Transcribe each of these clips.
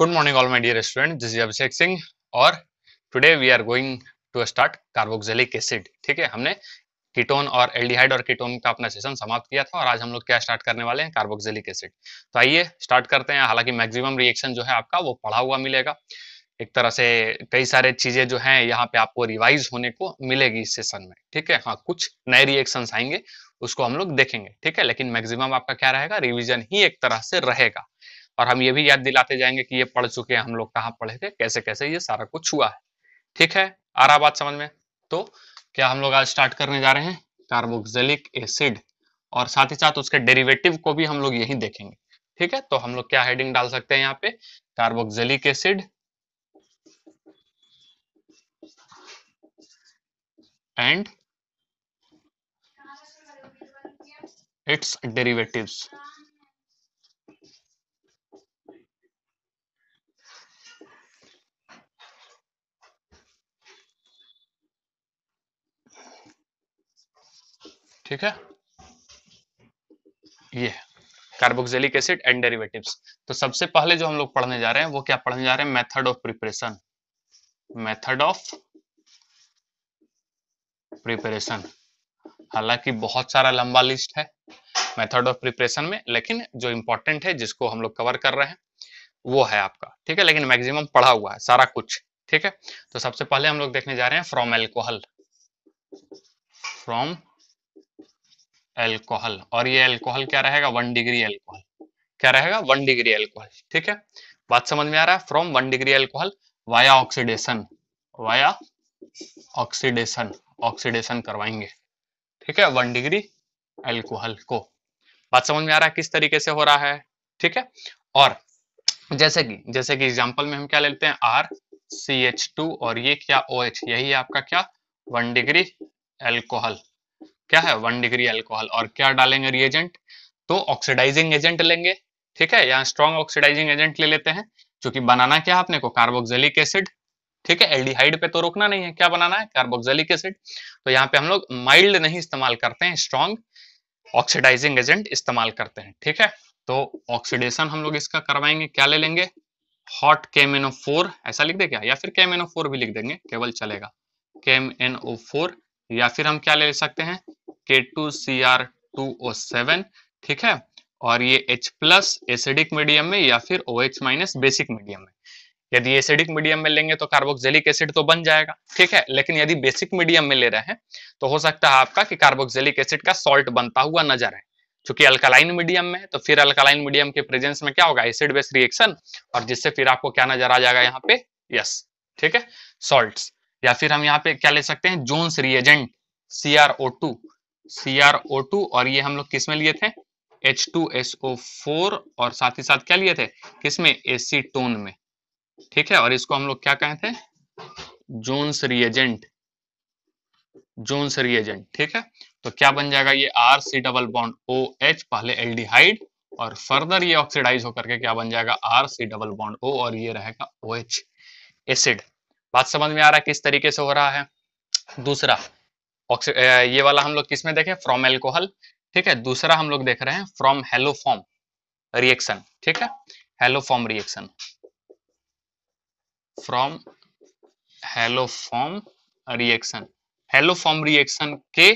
Good morning all my dear student This is Abhishek और today we are going to start carboxylic acid ठीक है हमने ketone और aldehyde और ketone का अपना सेशन समाप्त किया था और आज हम लोग क्या स्टार्ट करने वाले हैं कार्बोक्सिलिक एसिड तो आइए स्टार्ट करते हैं हालांकि मैक्सिमम रिएक्शन जो है आपका वो पढ़ा हुआ मिलेगा एक तरह से कई सारे चीजें जो है यहाँ पे आपको रिवाइज होने को मिलेगी इस सेशन में ठीक है हाँ कुछ नए रिएक्शन आएंगे उसको हम लोग देखेंगे ठीक है लेकिन मैक्सिमम आपका क्या रहेगा रिविजन ही एक तरह से रहेगा और हम ये भी याद दिलाते जाएंगे कि ये पढ़ चुके हैं हम लोग कहाँ पढ़े थे कैसे कैसे ये सारा कुछ हुआ है ठीक है आ रहा बात समझ में तो क्या हम लोग आज स्टार्ट करने जा रहे हैं कार्बोक्सिलिक एसिड और साथ ही साथ उसके डेरिवेटिव को भी हम लोग यही देखेंगे ठीक है तो हम लोग क्या हेडिंग डाल सकते हैं यहाँ पे carboxylic acid and its derivatives ठीक है ये कार्बोक्सिलिक एसिड एंड डेरिवेटिव्स तो सबसे पहले जो हम लोग पढ़ने जा रहे हैं वो क्या पढ़ने जा रहे हैं method of preparation method of preparation हालांकि बहुत सारा लंबा लिस्ट है मेथड ऑफ प्रिपरेशन में लेकिन जो इंपॉर्टेंट है जिसको हम लोग कवर कर रहे हैं वो है आपका ठीक है लेकिन मैक्सिमम पढ़ा हुआ है सारा कुछ ठीक है तो सबसे पहले हम लोग देखने जा रहे हैं फ्रॉम एल्कोहल फ्रॉम एल्कोहल और ये एल्कोहल क्या रहेगा वन डिग्री एल्कोहल क्या रहेगा वन डिग्री एल्कोहल ठीक है बात समझ में आ रहा है from one degree alcohol via oxidation via oxidation oxidation करवाएंगे ठीक है वन डिग्री एल्कोहल को बात समझ में आ रहा है किस तरीके से हो रहा है ठीक है और जैसे कि जैसे कि एग्जाम्पल में हम क्या लेते हैं आर सी एच टू और ये क्या ओ OH, एच यही आपका क्या वन डिग्री एल्कोहल क्या है वन डिग्री अल्कोहल और क्या डालेंगे रिएजेंट तो ऑक्सीडाइजिंग एजेंट लेंगे ठीक है यहाँ स्ट्रॉन्ग ऑक्सीडाइजिंग एजेंट ले लेते हैं क्योंकि बनाना क्या आपने को कार्बोक्सिलिक एसिड ठीक है एल्डिहाइड पे तो रोकना नहीं है क्या बनाना है कार्बोक्सिलिक एसिड तो यहाँ पे हम लोग माइल्ड नहीं इस्तेमाल करते हैं स्ट्रॉन्ग ऑक्सीडाइजिंग एजेंट इस्तेमाल करते हैं ठीक है तो ऑक्सीडेशन हम लोग इसका करवाएंगे क्या ले लेंगे हॉट केमेनोफोर ऐसा लिख दे क्या या फिर केमेनोफोर भी लिख देंगे केवल चलेगा केम एन ओ फोर या फिर हम क्या ले सकते हैं K2CR2O7 ठीक है और ये H प्लस एसिडिक मीडियम में या फिर O OH minus basic medium में यदि एसिडिक मीडियम में लेंगे तो कार्बोक्सिलिक एसिड तो बन जाएगा ठीक है लेकिन यदि बेसिक मीडियम में ले रहे हैं तो हो सकता है आपका कि कार्बोक्सिलिक एसिड का सॉल्ट बनता हुआ नजर आए क्योंकि अल्कालाइन मीडियम में तो फिर अल्कालाइन मीडियम के प्रेजेंस में क्या होगा एसिड बेस रिएक्शन और जिससे फिर आपको क्या नजर आ जाएगा यहाँ पे यस ठीक है सॉल्ट या फिर हम यहाँ पे क्या ले सकते हैं Jones reagent CRO two C R O two और ये हम लोग किस में लिए थे H two S O four और साथ ही साथ क्या लिए थे किसमें एसीटोन में ठीक है और इसको हम लोग क्या कहे थे जोन्स रिएजेंट जोन्स रिएजेंट ठीक है तो क्या बन जाएगा ये R C double bond O H पहले हाइड और फर्दर ये ऑक्सीडाइज होकर के क्या बन जाएगा R C double bond O और ये रहेगा ओ एच एसिड बात समझ में आ रहा है किस तरीके से हो रहा है दूसरा ये वाला हम लोग किसमें देखे फ्रॉम एल्कोहल ठीक है दूसरा हम लोग देख रहे हैं फ्रॉम हेलोफॉर्म रिएक्शन ठीक है haloform reaction from haloform reaction haloform reaction के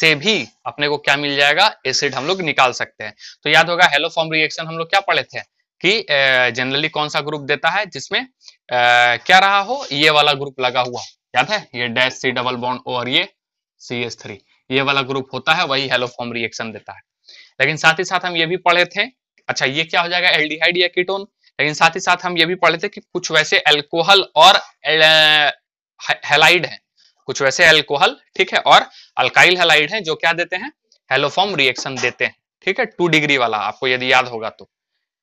से भी अपने को क्या मिल जाएगा एसिड हम लोग निकाल सकते हैं तो याद होगा हेलोफॉर्म रिएक्शन हम लोग क्या पढ़े थे कि जनरली कौन सा ग्रुप देता है जिसमें क्या रहा हो ये वाला ग्रुप लगा हुआ याद है ये डैश सी डबल बॉन्ड और ये सी एस थ्री ये वाला ग्रुप होता है वही हेलोफॉर्म रिएक्शन देता है लेकिन साथ ही साथ हम ये भी पढ़े थे अच्छा ये क्या हो जाएगा एल्डिहाइड या कीटोन लेकिन साथ ही साथ हम ये भी पढ़े थे कि कुछ वैसे एल्कोहल और हेलाइड है कुछ वैसे एल्कोहल ठीक है और अल्काइल हेलाइड है जो क्या देते हैं हेलोफॉर्म रिएक्शन देते हैं ठीक है टू डिग्री वाला आपको यदि याद होगा तो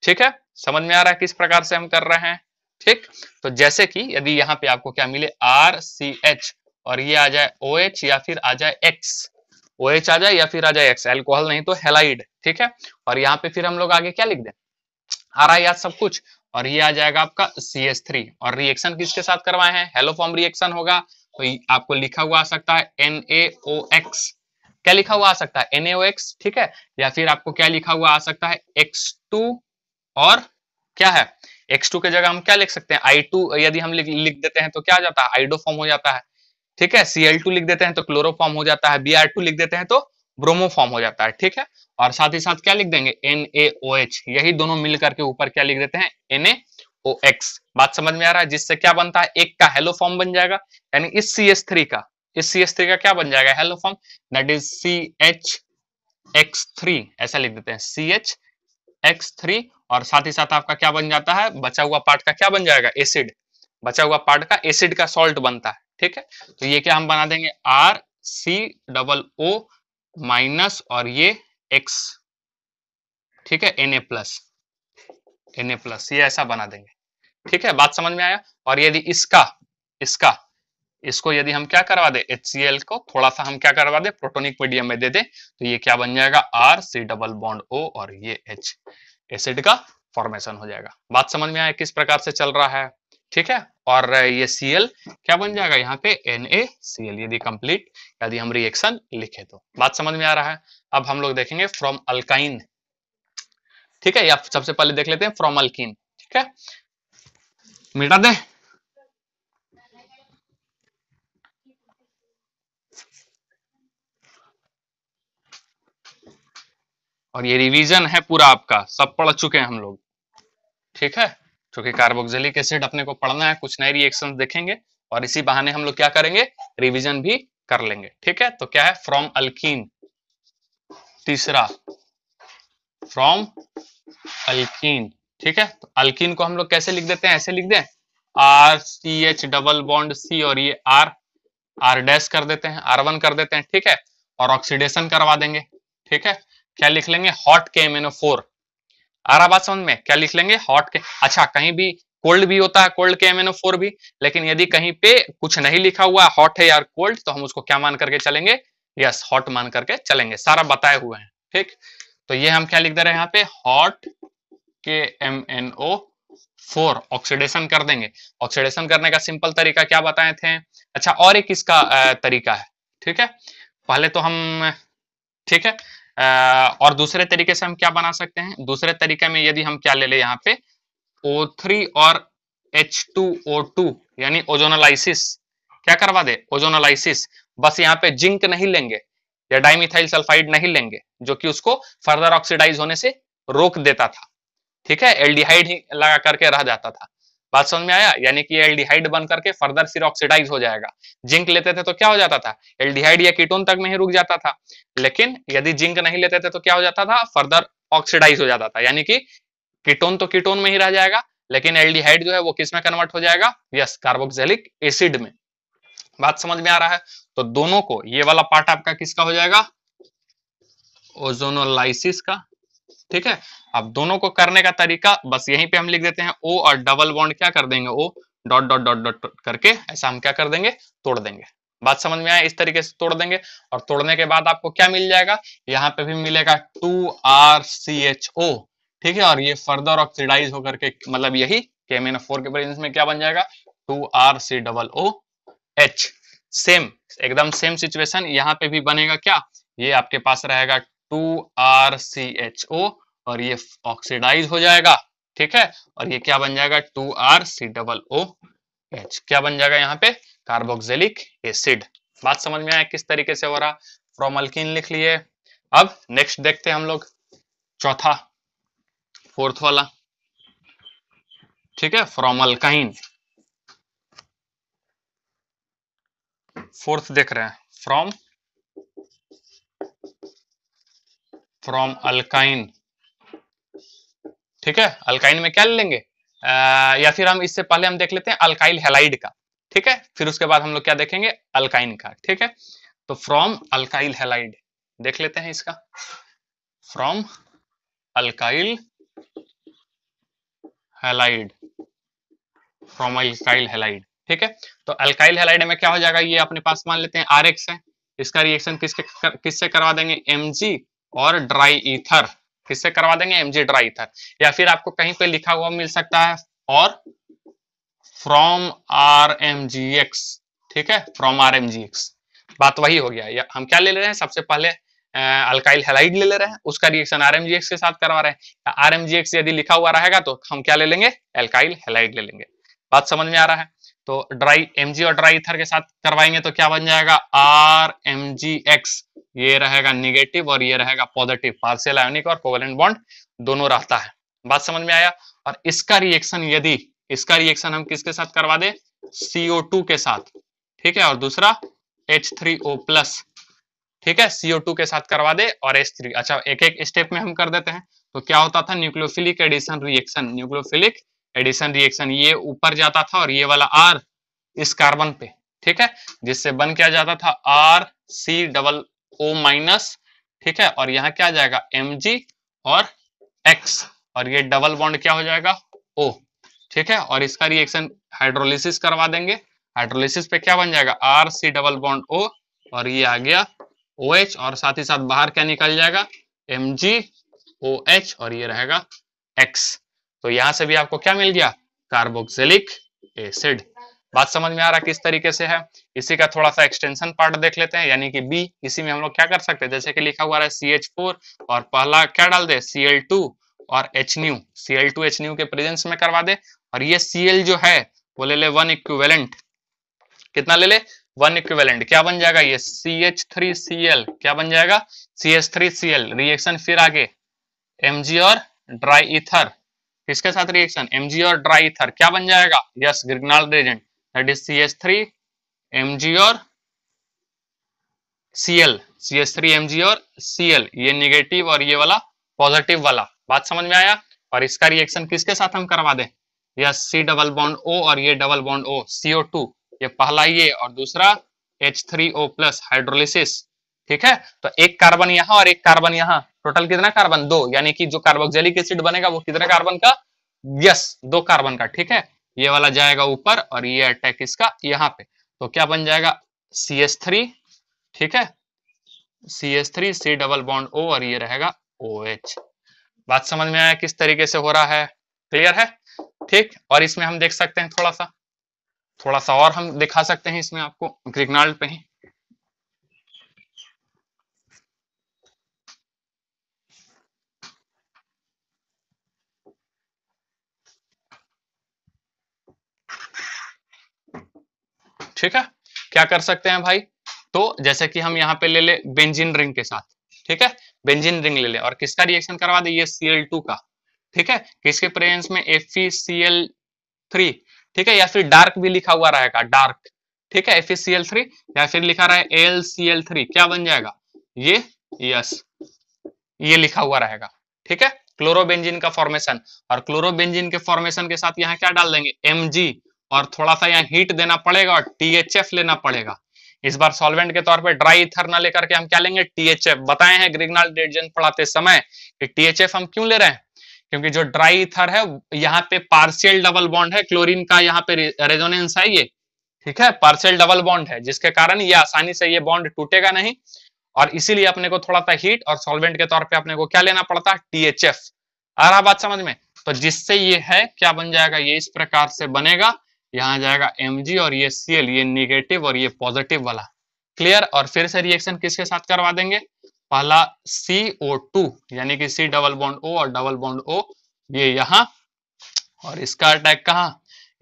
ठीक है समझ में आ रहा है किस प्रकार से हम कर रहे हैं ठीक तो जैसे कि यदि यहाँ पे आपको क्या मिले आर सी एच और ये आ जाए ओ OH या फिर आ जाए एक्स ओ OH आ जाए या फिर आ जाए एक्स एल्कोहल नहीं तो हेलाइड ठीक है और यहाँ पे फिर हम लोग आगे क्या लिख दें आ रहा है याद सब कुछ और ये आ जाएगा आपका सी और रिएक्शन किसके साथ करवाए हैं हेलोफॉर्म रिएक्शन होगा तो आपको लिखा हुआ आ सकता है NaOX क्या लिखा हुआ आ सकता है NaOX ठीक है या फिर आपको क्या लिखा हुआ आ सकता है X2 और क्या है X2 के जगह हम क्या लिख सकते हैं I2 यदि हम लिख, लिख देते हैं तो क्या आ जाता है फॉर्म हो जाता है ठीक है सीएल टू लिख देते हैं तो क्लोरोफॉर्म हो जाता है बी आर टू लिख देते हैं तो ब्रोमोफॉर्म हो जाता है ठीक है और साथ ही साथ क्या लिख देंगे एन ए ओ एच यही दोनों मिल करके ऊपर क्या लिख देते हैं एन ए ओ एक्स बात समझ में आ रहा है जिससे क्या बनता है एक का हेलो फॉर्म बन जाएगा यानी इस सी एस थ्री का इस सी एस थ्री का क्या बन जाएगा haloform that is C H X three ऐसा लिख देते हैं सी एच एक्स थ्री और साथ ही साथ आपका क्या बन जाता है बचा हुआ पार्ट का क्या बन जाएगा एसिड बचा हुआ पार्ट का एसिड का सॉल्ट बनता है ठीक है तो ये क्या हम बना देंगे R C double O minus और ये एक्स ठीक है N A plus N A plus ये ऐसा बना देंगे ठीक है बात समझ में आया और यदि इसका इसका इसको यदि हम क्या करवा दे एच को थोड़ा सा हम क्या करवा दे प्रोटोनिक मीडियम में दे दे तो ये क्या बन जाएगा R C double bond O और ये एच एसिड का फॉर्मेशन हो जाएगा बात समझ में आया किस प्रकार से चल रहा है ठीक है और ये Cl क्या बन जाएगा यहाँ पे NaCl यदि कंप्लीट यदि हम रिएक्शन लिखे तो बात समझ में आ रहा है अब हम लोग देखेंगे फ्रॉम अल्काइन ठीक है या सबसे पहले देख लेते हैं फ्रॉम अल्किन ठीक है मिटा दे और ये रिवीजन है पूरा आपका सब पढ़ चुके हैं हम लोग ठीक है क्योंकि कार्बोक्सिलिक एसिड अपने को पढ़ना है कुछ नए रिएक्शन देखेंगे और इसी बहाने हम लोग क्या करेंगे रिविजन भी कर लेंगे ठीक है तो क्या है फ्रॉम अल्किन तीसरा फ्रॉम अल्किन ठीक है तो अल्किन को हम लोग कैसे लिख देते हैं ऐसे लिख दें R C H double bond C और ये आर आर डैश कर देते हैं आर वन कर देते हैं ठीक है और ऑक्सीडेशन करवा देंगे ठीक है क्या लिख लेंगे hot K M O four आ समझ में क्या लिख लेंगे हॉट के अच्छा कहीं भी कोल्ड भी होता है कोल्ड के एम भी लेकिन यदि कहीं पे कुछ नहीं लिखा हुआ हॉट है यार कोल्ड तो हम उसको क्या मान करके चलेंगे यस हॉट मान करके चलेंगे सारा बताए हुए हैं ठीक तो ये हम क्या लिख दे रहे हैं यहाँ पे hot K M N O four oxidation कर देंगे ऑक्सीडेशन करने का सिंपल तरीका क्या बताए थे अच्छा और एक इसका तरीका है ठीक है पहले तो हम ठीक है और दूसरे तरीके से हम क्या बना सकते हैं दूसरे तरीके में यदि हम क्या ले ले यहाँ पे O3 और H2O2 यानी ओजोनोलाइसिस क्या करवा दे ओजोनोलाइसिस बस यहाँ पे जिंक नहीं लेंगे या डाइमिथाइल सल्फाइड नहीं लेंगे जो कि उसको फर्दर ऑक्सीडाइज होने से रोक देता था ठीक है एल्डिहाइड ही लगा करके रह जाता था बात समझ में आया यानी कि एल्डिहाइड बन करके फर्दर फिर ऑक्सीडाइज हो जाएगा जिंक लेते थे तो क्या हो जाता था एल्डिहाइड या कीटोन तक में ही रुक जाता था लेकिन यदि जिंक नहीं लेते थे तो क्या हो जाता था फर्दर ऑक्सीडाइज हो जाता था यानी कि कीटोन तो कीटोन में ही रह जाएगा लेकिन एल्डिहाइड जो है वो किस में कन्वर्ट हो जाएगा यस कार्बोक्सिलिक एसिड में बात समझ में आ रहा है तो दोनों को ये वाला पार्ट आपका किसका हो जाएगा ओजोनोलाइसिस का ठीक है अब दोनों को करने का तरीका बस यहीं पे हम लिख देते हैं ओ और डबल बॉन्ड क्या कर देंगे O dot dot dot dot करके ऐसा हम क्या कर देंगे तोड़ देंगे बात समझ में आया इस तरीके से तोड़ देंगे और तोड़ने के बाद आपको क्या मिल जाएगा यहाँ पे भी मिलेगा two R C H O ठीक है और ये फर्दर ऑक्सीडाइज होकर के मतलब यही केमेन फोर के प्रेजेंस में क्या बन जाएगा two R C double O H same एकदम सेम सिचुएशन यहाँ पे भी बनेगा क्या ये आपके पास रहेगा two R C H O और ये ऑक्सीडाइज हो जाएगा ठीक है और ये क्या बन जाएगा two R C double O H क्या बन जाएगा यहाँ पे कार्बोक्सिलिक एसिड बात समझ में आया किस तरीके से हो रहा फ्रोमल्किन लिख लिए अब नेक्स्ट देखते हैं हम लोग चौथा फोर्थ वाला ठीक है फ्रोमलकाइन फोर्थ देख रहे हैं फ्रॉम फ्रॉम अल्काइन ठीक है अल्काइन में क्या ले लेंगे आ, या फिर हम इससे पहले हम देख लेते हैं अल्काइल हेलाइड का ठीक है फिर उसके बाद हम लोग क्या देखेंगे अल्काइन का ठीक है तो फ्रॉम अल्काइल हेलाइड देख लेते हैं इसका from alkyl halide from alkyl halide ठीक है तो अल्काइल हेलाइड में क्या हो जाएगा ये अपने पास मान लेते हैं आर है इसका रिएक्शन किसके किससे करवा देंगे एम और ड्राई ईथर किससे करवा देंगे एमजी ड्राई ईथर या फिर आपको कहीं पे लिखा हुआ मिल सकता है और from R M G X ठीक है from R M G X बात वही हो गया हम क्या ले ले रहे हैं सबसे पहले अल्काइल हेलाइड ले ले रहे हैं उसका रिएक्शन आरएमजीएक्स के साथ करवा रहे हैं आरएमजीएक्स यदि लिखा हुआ रहेगा तो हम क्या ले लेंगे अल्काइल हेलाइड ले लेंगे बात समझ में आ रहा है तो ड्राई एम और ड्राई इथर के साथ करवाएंगे तो क्या बन जाएगा आर एम जी एक्स ये रहेगा निगेटिव और ये रहेगा पॉजिटिव पार्सियल आयोनिक और कोवलेंट बॉन्ड दोनों रहता है बात समझ में आया और इसका रिएक्शन यदि इसका रिएक्शन हम किसके साथ करवा दे सीओ के साथ ठीक है और दूसरा एच प्लस ठीक है CO2 के साथ करवा दे और H3 अच्छा एक एक स्टेप में हम कर देते हैं तो क्या होता था nucleophilic addition reaction nucleophilic addition reaction ये ऊपर जाता था और ये वाला आर इस कार्बन पे ठीक है जिससे बन क्या जाता था R C double O minus ठीक है और यहाँ क्या जाएगा एम जी और एक्स और ये डबल बॉन्ड क्या हो जाएगा ओ ठीक है और इसका रिएक्शन हाइड्रोलिसिस करवा देंगे हाइड्रोलिसिस पे क्या बन जाएगा R C double bond O और ये आ गया ओ OH और साथ ही साथ बाहर क्या निकल जाएगा एम जी ओ OH और ये रहेगा एक्स तो यहां से भी आपको क्या मिल गया कार्बोक्सिलिक एसिड बात समझ में आ रहा किस तरीके से है इसी का थोड़ा सा एक्सटेंशन पार्ट देख लेते हैं यानी कि बी इसी में हम लोग क्या कर सकते हैं जैसे कि लिखा हुआ है सी एच फोर और पहला क्या डाल दे सी एल टू और H nu C L two H nu के प्रेजेंस में करवा दे और ये सी एल जो है वो ले ले वन इक्वेलेंट कितना ले ले वन इक्वेलेंट क्या बन जाएगा ये C H three C L क्या बन जाएगा C H three C L reaction फिर आगे एम जी और ड्राई इथर किसके साथ रिएक्शन एमजी और इथर क्या बन जाएगा yes Grignard reagent that is C S three MG और CL C S three MG और सीएल ये निगेटिव और ये वाला पॉजिटिव वाला बात समझ में आया और इसका रिएक्शन किसके साथ हम करवा दें yes C double bond O और ये double bond O CO two ये पहला ये और दूसरा H three O plus hydrolysis ठीक है तो एक कार्बन यहाँ और एक कार्बन यहाँ टोटल कितना कार्बन दो यानी कि जो कार्बोक्सिलिक एसिड बनेगा वो कितना कार्बन का यस दो कार्बन का ठीक है ये वाला जाएगा ऊपर और ये अटैक इसका यहाँ पे तो क्या बन जाएगा सी एस थ्री ठीक है C S three C double bond O और ये रहेगा ओ एच बात समझ में आया किस तरीके से हो रहा है क्लियर है ठीक और इसमें हम देख सकते हैं थोड़ा सा थोड़ा सा और हम दिखा सकते हैं इसमें आपको ग्रिगनाल्ड पे ही ठीक है क्या कर सकते हैं भाई तो जैसे कि हम यहाँ पे ले ले बेंजिन रिंग के साथ ठीक है बेंजिन रिंग ले ले और किसका रिएक्शन करवा दे ये Cl2 का ठीक है किसके प्रेजेंस में FeCl3 ठीक है या फिर डार्क भी लिखा हुआ रहेगा डार्क ठीक है FeCl3 या फिर लिखा रहे AlCl3 क्या बन जाएगा ये यस ये लिखा हुआ रहेगा ठीक है क्लोरोबेंजिन का फॉर्मेशन और क्लोरोबेंजिन के फॉर्मेशन के साथ यहाँ क्या डाल देंगे एम जी और थोड़ा सा यहाँ हीट देना पड़ेगा और टीएचएफ लेना पड़ेगा इस बार सॉल्वेंट के तौर पे ड्राई इथर ना लेकर के हम क्या लेंगे टीएचएफ बताए हैं ग्रिगनाल डेटजेंट पढ़ाते समय कि टीएचएफ हम क्यों ले रहे हैं क्योंकि जो ड्राई इथर है यहाँ पे पार्शियल डबल बॉन्ड है क्लोरीन का यहाँ पे रेजोनेंस है ये ठीक है पार्शियल डबल बॉन्ड है जिसके कारण ये आसानी से ये बॉन्ड टूटेगा नहीं और इसीलिए अपने को थोड़ा सा हीट और सॉल्वेंट के तौर पे अपने को क्या लेना पड़ता है टीएचएफ आ रहा बात समझ में तो जिससे ये है क्या बन जाएगा ये इस प्रकार से बनेगा यहाँ जाएगा एम और ये सी ये निगेटिव और ये पॉजिटिव वाला क्लियर और फिर से रिएक्शन किसके साथ करवा देंगे पहला सी ओ टू यानी कि सी डबल बॉन्ड ओ और डबल बॉन्ड ओ ये यहाँ और इसका अटैक कहा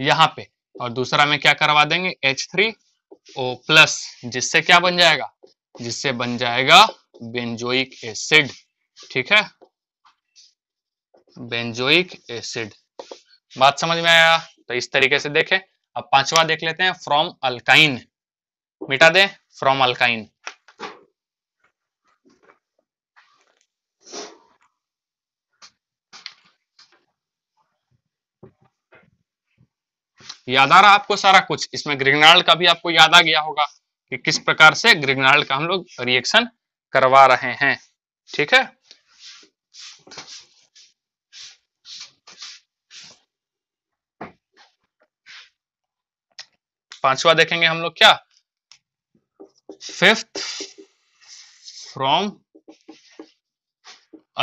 यहाँ पे और दूसरा में क्या करवा देंगे एच थ्री ओ प्लस जिससे क्या बन जाएगा जिससे बन जाएगा बेंजोइक एसिड ठीक है बेंजोइक एसिड बात समझ में आया तो इस तरीके से देखें अब पांचवा देख लेते हैं फ्रॉम अल्काइन मिटा दे फ्रॉम अल्काइन याद आ रहा आपको सारा कुछ इसमें ग्रिग्नाल्ड का भी आपको याद आ गया होगा कि किस प्रकार से ग्रिग्नाल्ड का हम लोग रिएक्शन करवा रहे हैं ठीक है पांचवा देखेंगे हम लोग क्या फिफ्थ फ्रॉम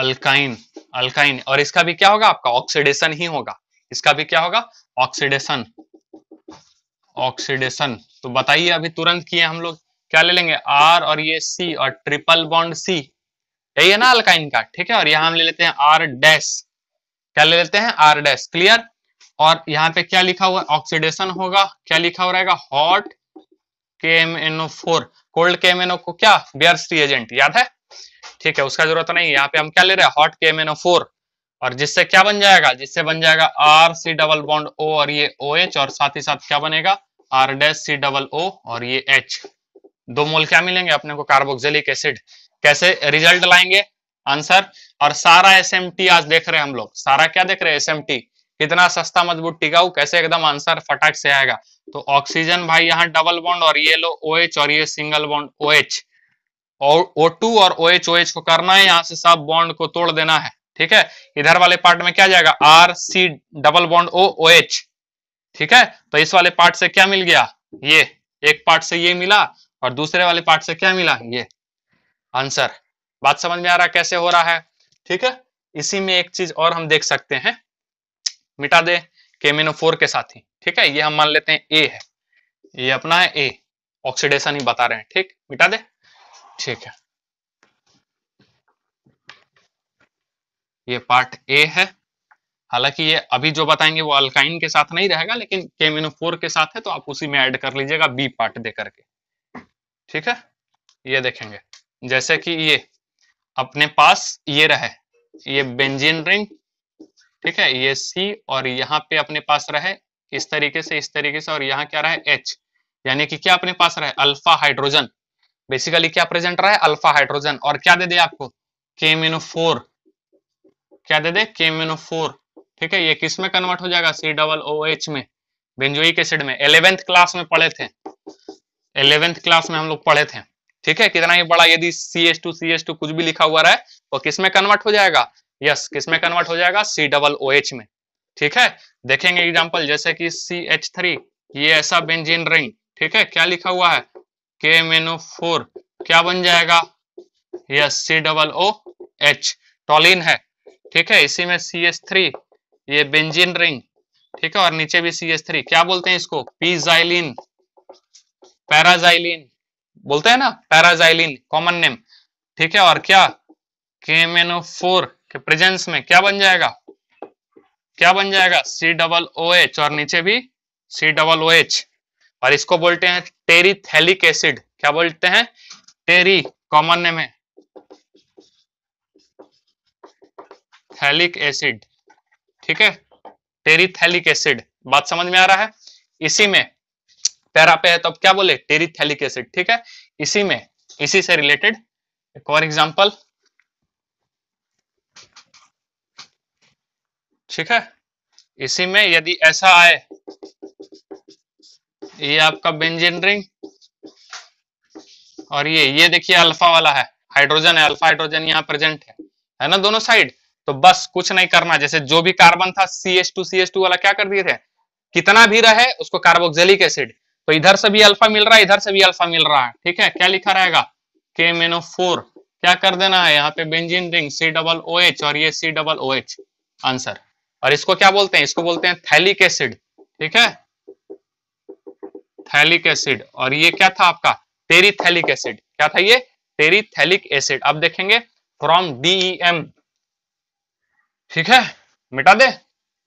अल्काइन अल्काइन और इसका भी क्या होगा आपका ऑक्सीडेशन ही होगा इसका भी क्या होगा ऑक्सीडेशन ऑक्सीडेशन तो बताइए अभी तुरंत किए हम लोग क्या ले लेंगे आर और ये सी और ट्रिपल बॉन्ड सी यही है ना अल्काइन का ठीक है और यहां हम ले लेते हैं आर डैश क्या ले लेते हैं R डैश क्लियर और यहाँ पे क्या लिखा हुआ ऑक्सीडेशन होगा क्या लिखा हुआ रहेगा hot K M N O four cold K M N O को क्या बियर्स रिएजेंट याद है ठीक है उसका जरूरत नहीं यहाँ पे हम क्या ले रहे हैं hot K M O four और जिससे क्या बन जाएगा जिससे बन जाएगा R C double bond O और ये ओ एच और साथ ही साथ क्या बनेगा R dash C double O और ये एच दो मोल क्या मिलेंगे अपने को कार्बोक्सिलिक एसिड कैसे रिजल्ट लाएंगे आंसर और सारा एस एम टी आज देख रहे हैं हम लोग सारा क्या देख रहे हैं एस एम टी कितना सस्ता मजबूत टिकाऊ कैसे एकदम आंसर फटाक से आएगा तो ऑक्सीजन भाई यहाँ डबल बॉन्ड और ये लो ओ OH और ये सिंगल बॉन्ड ओ OH और टू और ओ एच को करना है यहाँ से सब बॉन्ड को तोड़ देना है ठीक है इधर वाले पार्ट में क्या जाएगा R C double bond O O H ठीक है तो इस वाले पार्ट से क्या मिल गया ये एक पार्ट से ये मिला और दूसरे वाले पार्ट से क्या मिला ये आंसर बात समझ में आ रहा कैसे हो रहा है ठीक है इसी में एक चीज और हम देख सकते हैं मिटा दे फोर के साथ ही ठीक है ये हम मान लेते हैं ए है ये अपना है ए ऑक्सीडेशन ही बता रहे हैं ठीक मिटा दे ठीक है ये पार्ट ए है हालांकि ये अभी जो बताएंगे वो अल्काइन के साथ नहीं रहेगा लेकिन फोर के साथ है तो आप उसी में ऐड कर लीजिएगा बी पार्ट दे करके ठीक है ये देखेंगे जैसे कि ये अपने पास ये रहे ये बेंजीन रिंग ठीक है ये सी और यहाँ पे अपने पास रहे इस तरीके से इस तरीके से और यहाँ क्या रहा है एच यानी कि क्या अपने पास रहा है अल्फा हाइड्रोजन बेसिकली क्या प्रेजेंट रहा है अल्फा हाइड्रोजन और क्या दे दे आपको केमिनो फोर क्या दे दे केमिनो फोर ठीक है ये किस में कन्वर्ट हो जाएगा सी डबल ओ एच में बेंजोइक एसिड में इलेवेंथ क्लास में पढ़े थे इलेवेंथ क्लास में हम लोग पढ़े थे ठीक है कितना ही बड़ा यदि C S two C S two कुछ भी लिखा हुआ रहा है वो तो किस में कन्वर्ट हो जाएगा यस किस में कन्वर्ट हो जाएगा सी डबल ओ एच में ठीक है देखेंगे एग्जाम्पल जैसे कि सी एच थ्री ये ऐसा बेंजीन रिंग ठीक है क्या लिखा हुआ है के मेनो फोर क्या बन जाएगा yes C double O H toluene है ठीक है इसी में सी एच थ्री ये बेंजीन रिंग ठीक है और नीचे भी सी एच थ्री क्या बोलते हैं इसको पीजाइलिन पैराजाइलिन बोलते हैं ना पैराजाइलिन कॉमन नेम ठीक है और क्या के मेनो फोर के प्रेजेंस में क्या बन जाएगा क्या बन जाएगा सी डबल ओ एच और नीचे भी सी डबल ओ एच और इसको बोलते हैं थैलिक एसिड क्या बोलते हैं टेरी कॉमन नेम है थैलिक एसिड ठीक है थैलिक एसिड बात समझ में आ रहा है इसी में पैरा पे है तो अब क्या बोले थैलिक एसिड ठीक है इसी में इसी से रिलेटेड एक और एग्जांपल ठीक है इसी में यदि ऐसा आए ये आपका बेंजीन रिंग और ये ये देखिए अल्फा वाला है हाइड्रोजन है अल्फा हाइड्रोजन यहाँ प्रेजेंट है है ना दोनों साइड तो बस कुछ नहीं करना जैसे जो भी कार्बन था C S two C S two वाला क्या कर दिए थे कितना भी रहे उसको कार्बोक्सिलिक एसिड तो इधर से भी अल्फा मिल रहा है इधर से भी अल्फा मिल रहा है ठीक है क्या लिखा रहेगा के मेनो फोर क्या कर देना है यहाँ पे benzene ring C double O H और ये C double O H answer और इसको क्या बोलते हैं इसको बोलते हैं थैलिक एसिड ठीक है थैलिक एसिड और ये क्या था आपका थैलिक एसिड क्या था ये थैलिक एसिड अब देखेंगे फ्रॉम डीईएम e ठीक है मिटा दे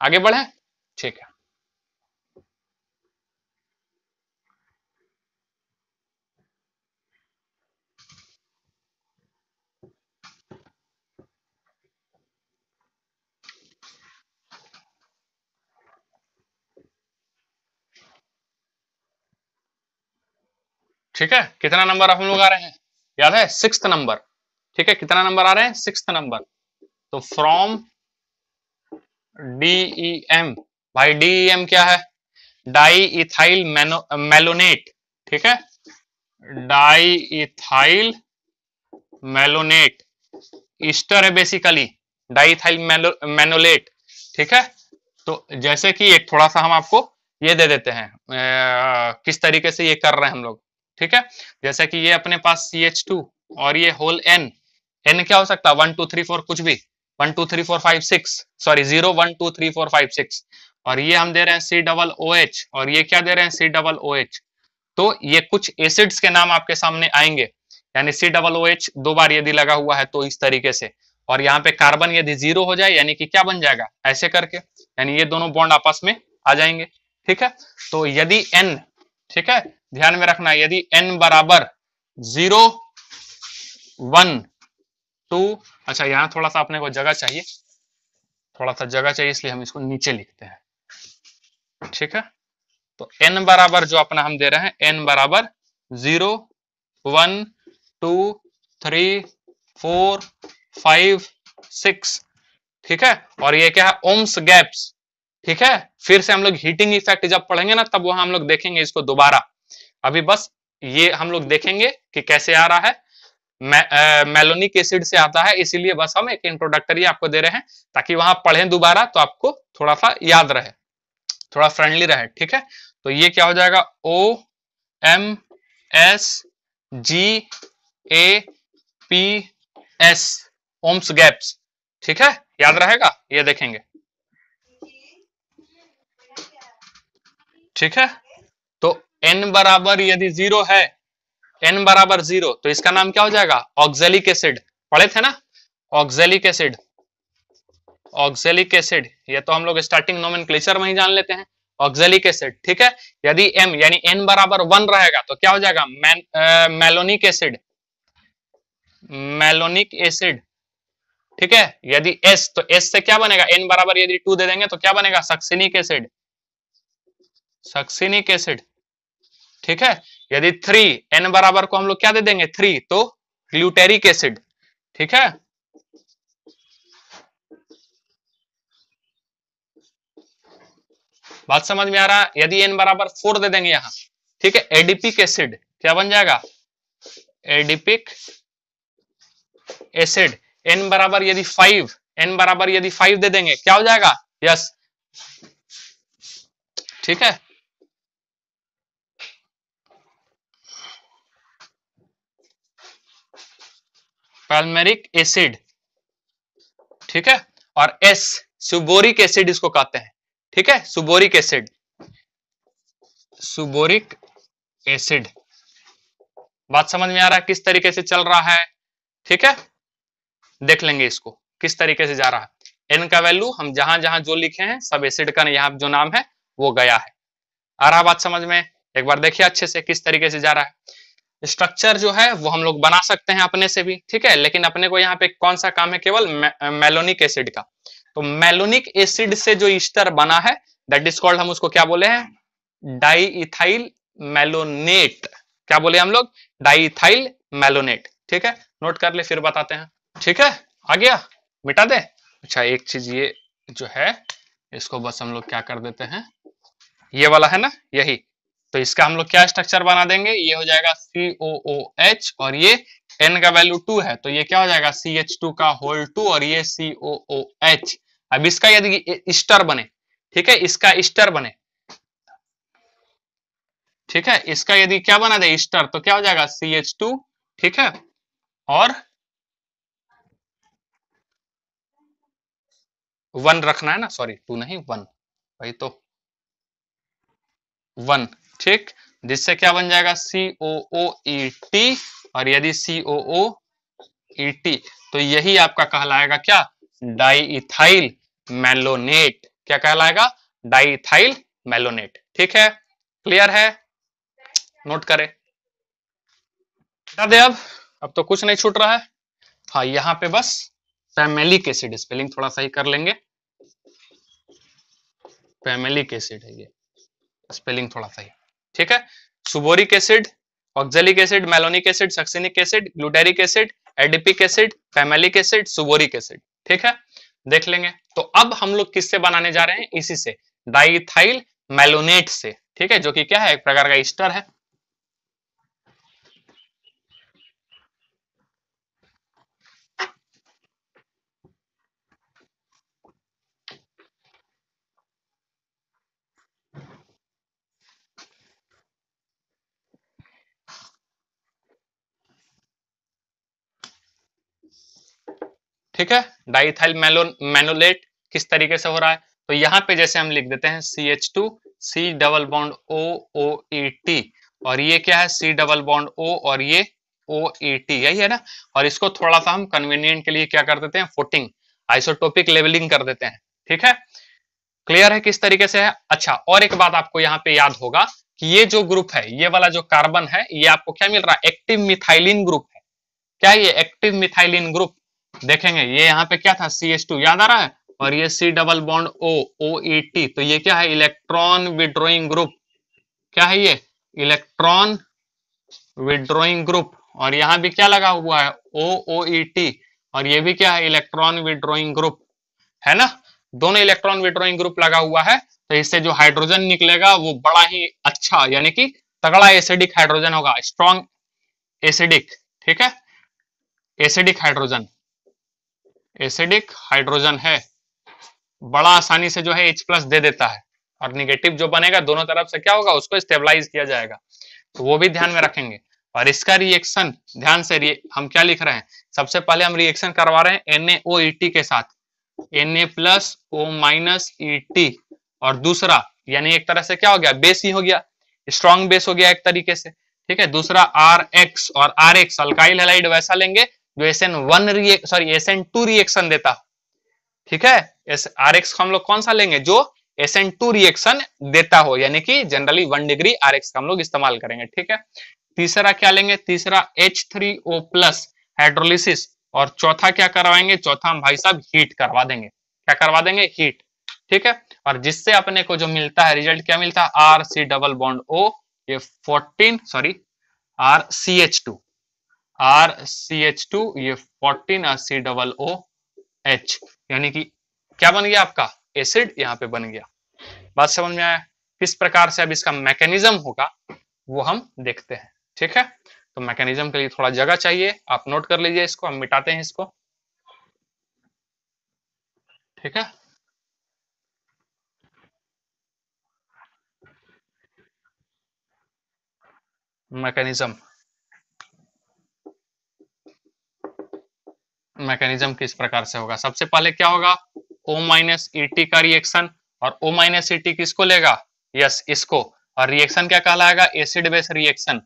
आगे बढ़े ठीक है ठीक है कितना नंबर हम लोग आ रहे हैं याद है सिक्स नंबर ठीक है कितना नंबर आ रहे हैं सिक्स नंबर तो फ्रॉम डीईएम e भाई डी एम e क्या है डाई इथाइल मेलोनेट ठीक है डाई इथाइल मेलोनेट ईस्टर है बेसिकली डाइथाइल मेनोलेट ठीक है तो जैसे कि एक थोड़ा सा हम आपको ये दे देते हैं आ, किस तरीके से ये कर रहे हैं हम लोग ठीक है जैसे कि ये अपने पास सी एच टू और ये होल एन एन क्या हो सकता है वन टू थ्री फोर कुछ भी one two three four five six sorry zero one two three four five six और ये हम दे रहे हैं सी डबल ओ एच और ये क्या दे रहे हैं सी डबल ओ एच तो ये कुछ एसिड्स के नाम आपके सामने आएंगे यानी सी डबल ओ एच दो बार यदि लगा हुआ है तो इस तरीके से और यहाँ पे कार्बन यदि जीरो हो जाए यानी कि क्या बन जाएगा ऐसे करके यानी ये दोनों बॉन्ड आपस में आ जाएंगे ठीक है तो यदि एन ठीक है ध्यान में रखना यदि n बराबर जीरो वन टू अच्छा यहां थोड़ा सा अपने को जगह चाहिए थोड़ा सा जगह चाहिए इसलिए हम इसको नीचे लिखते हैं ठीक है तो n बराबर जो अपना हम दे रहे हैं n बराबर zero one two three four five six ठीक है और ये क्या है ओम्स गैप्स ठीक है फिर से हम लोग हीटिंग इफेक्ट जब पढ़ेंगे ना तब वहां हम लोग देखेंगे इसको दोबारा अभी बस ये हम लोग देखेंगे कि कैसे आ रहा है मेलोनिक एसिड से आता है इसीलिए बस हम एक इंट्रोडक्टरी आपको दे रहे हैं ताकि वहां पढ़ें दोबारा तो आपको थोड़ा सा याद रहे थोड़ा फ्रेंडली रहे ठीक है तो ये क्या हो जाएगा O M S G A P S ओम्स गैप्स ठीक है याद रहेगा ये देखेंगे ठीक है तो n बराबर यदि जीरो है n बराबर जीरो तो इसका नाम क्या हो जाएगा ऑक्जेलिक एसिड पढ़े थे ना ऑक्जेलिक एसिड ऑक्जेलिक एसिड ये तो हम लोग स्टार्टिंग नोमेन में ही जान लेते हैं ऑक्जेलिक एसिड ठीक है यदि m यानी n बराबर वन रहेगा तो क्या हो जाएगा मेलोनिक एसिड मेलोनिक एसिड ठीक है यदि s तो s से क्या बनेगा n बराबर यदि टू दे देंगे तो क्या बनेगा सक्सिनिक एसिड सक्सेनिक एसिड ठीक है यदि थ्री एन बराबर को हम लोग क्या दे देंगे थ्री तो ग्लूटेरिक एसिड ठीक है बात समझ में आ रहा है यदि एन बराबर फोर दे देंगे यहां ठीक है एडिपिक एसिड क्या बन जाएगा एडिपिक एसिड एन बराबर यदि फाइव एन बराबर यदि फाइव दे देंगे क्या हो जाएगा यस yes. ठीक है पैलमेरिक एसिड ठीक है और एस सुबोरिक एसिड इसको कहते हैं ठीक है सुबोरिक एसिड सुबोरिक एसिड बात समझ में आ रहा है किस तरीके से चल रहा है ठीक है देख लेंगे इसको किस तरीके से जा रहा है एन का वैल्यू हम जहां जहां जो लिखे हैं सब एसिड का यहां जो नाम है वो गया है आ रहा बात समझ में एक बार देखिए अच्छे से किस तरीके से जा रहा है स्ट्रक्चर जो है वो हम लोग बना सकते हैं अपने से भी ठीक है लेकिन अपने को यहाँ पे कौन सा काम है केवल मेलोनिक एसिड का तो मेलोनिक एसिड से जो ईस्टर बना है दैट इज कॉल्ड हम उसको क्या बोले हैं डाईथाइल मेलोनेट क्या बोले हम लोग डाईथाइल मेलोनेट ठीक है नोट कर ले फिर बताते हैं ठीक है आ गया मिटा दे अच्छा एक चीज ये जो है इसको बस हम लोग क्या कर देते हैं ये वाला है ना यही तो इसका हम लोग क्या स्ट्रक्चर बना देंगे ये हो जाएगा सी ओ ओ एच और ये एन का वैल्यू टू है तो ये क्या हो जाएगा सी एच टू का होल टू और ये सी ओ ओ एच अब इसका यदि स्टर बने ठीक है इसका स्टर बने ठीक है इसका यदि क्या बना दे स्टर तो क्या हो जाएगा सी एच टू ठीक है और वन रखना है ना सॉरी टू नहीं वन वही तो वन ठीक जिससे क्या बन जाएगा सी ओ ओ ई टी और यदि सी ओ ओ ई टी तो यही आपका कहलाएगा क्या डाईथाइल मेलोनेट क्या कहलाएगा डाईथाइल मेलोनेट ठीक है क्लियर है नोट करें दे अब अब तो कुछ नहीं छूट रहा है हाँ यहां पे बस पैमेलिक एसिड स्पेलिंग थोड़ा सा ही कर लेंगे पैमेलिक एसिड है ये स्पेलिंग थोड़ा सा ही ठीक है suberic acid oxalic acid malonic acid succinic acid glutaric acid adipic acid pimelic acid suberic acid ठीक है देख लेंगे तो अब हम लोग किससे बनाने जा रहे हैं इसी से डाइथाइल मेलोनेट से ठीक है जो कि क्या है एक प्रकार का ईस्टर है ठीक है डाइथाइल मेनोलेट किस तरीके से हो रहा है तो यहाँ पे जैसे हम लिख देते हैं C H two C double bond O O T और ये क्या है सी डबल बॉन्ड ओ और ये ओ टी e, यही है ना और इसको थोड़ा सा हम कन्वीनियंट के लिए क्या कर देते हैं फोटिंग आइसोटोपिक लेवलिंग कर देते हैं ठीक है क्लियर है किस तरीके से है अच्छा और एक बात आपको यहाँ पे याद होगा कि ये जो ग्रुप है ये वाला जो कार्बन है ये आपको क्या मिल रहा है एक्टिव मिथाइलिन ग्रुप है क्या ये एक्टिव मिथाइलिन ग्रुप देखेंगे ये यहाँ पे क्या था सी एच टू याद आ रहा है और ये C double bond O O T तो ये क्या है इलेक्ट्रॉन विड्रोइंग ग्रुप क्या है ये इलेक्ट्रॉन विड्रोइंग ग्रुप और यहाँ भी क्या लगा हुआ है ओ ओ टी और ये भी क्या है इलेक्ट्रॉन विड्रोइंग ग्रुप है ना दोनों इलेक्ट्रॉन विड्रोइंग ग्रुप लगा हुआ है तो इससे जो हाइड्रोजन निकलेगा वो बड़ा ही अच्छा यानी कि तगड़ा एसिडिक हाइड्रोजन होगा स्ट्रॉन्ग एसिडिक ठीक है एसिडिक हाइड्रोजन एसिडिक हाइड्रोजन है बड़ा आसानी से जो है H प्लस दे देता है और निगेटिव जो बनेगा दोनों तरफ से क्या होगा उसको स्टेबलाइज किया जाएगा तो वो भी ध्यान में रखेंगे और इसका रिएक्शन ध्यान से रिए, हम क्या लिख रहे हैं सबसे पहले हम रिएक्शन करवा रहे हैं NaOET के साथ Na plus O minus E और दूसरा यानी एक तरह से क्या हो गया बेस ही हो गया स्ट्रॉन्ग बेस हो गया एक तरीके से ठीक है दूसरा आर एक्स और आर एक्स अल्काइल हेलाइड वैसा लेंगे जो S N one sorry S N two reaction देता हो ठीक है एस आर एक्स हम लोग कौन सा लेंगे जो एस एन टू रिएक्शन देता हो यानी कि generally one degree R X का हम लोग इस्तेमाल करेंगे ठीक है तीसरा क्या लेंगे तीसरा H three O plus hydrolysis और चौथा क्या करवाएंगे चौथा हम भाई साहब हीट करवा देंगे क्या करवा देंगे हीट ठीक है और जिससे अपने को जो मिलता है रिजल्ट क्या मिलता है R C double bond O ये fourteen sorry R C H two R C H two ये fourteen R C double O H यानी कि क्या बन गया आपका एसिड यहाँ पे बन गया बात समझ में आया किस प्रकार से अब इसका मैकेनिज्म होगा वो हम देखते हैं ठीक है तो मैकेनिज्म के लिए थोड़ा जगह चाहिए आप नोट कर लीजिए इसको हम मिटाते हैं इसको ठीक है मैकेनिज्म मैकेनिज्म किस प्रकार से होगा सबसे पहले क्या होगा ओ माइनस ईटी का रिएक्शन और ओ माइनस ई किसको लेगा यस yes, इसको और रिएक्शन क्या कहलाएगा एसिड बेस रिएक्शन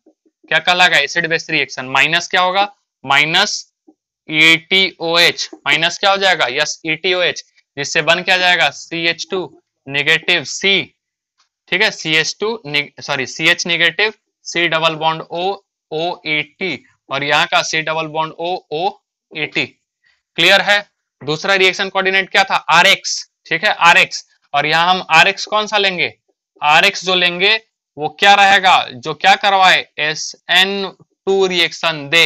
क्या कहलाएगा एसिड बेस रिएक्शन माइनस क्या होगा माइनस ETOH माइनस क्या हो जाएगा यस yes, e जिससे बन क्या जाएगा C H two negative C ठीक है C H two sorry C H negative C double bond O O A T और यहाँ का C double bond O O A T clear है दूसरा रिएक्शन कोऑर्डिनेट क्या था आर एक्स ठीक है आर एक्स और यहाँ हम आर एक्स कौन सा लेंगे आर एक्स जो लेंगे वो क्या रहेगा जो क्या करवाए एस एन टू रिएक्शन दे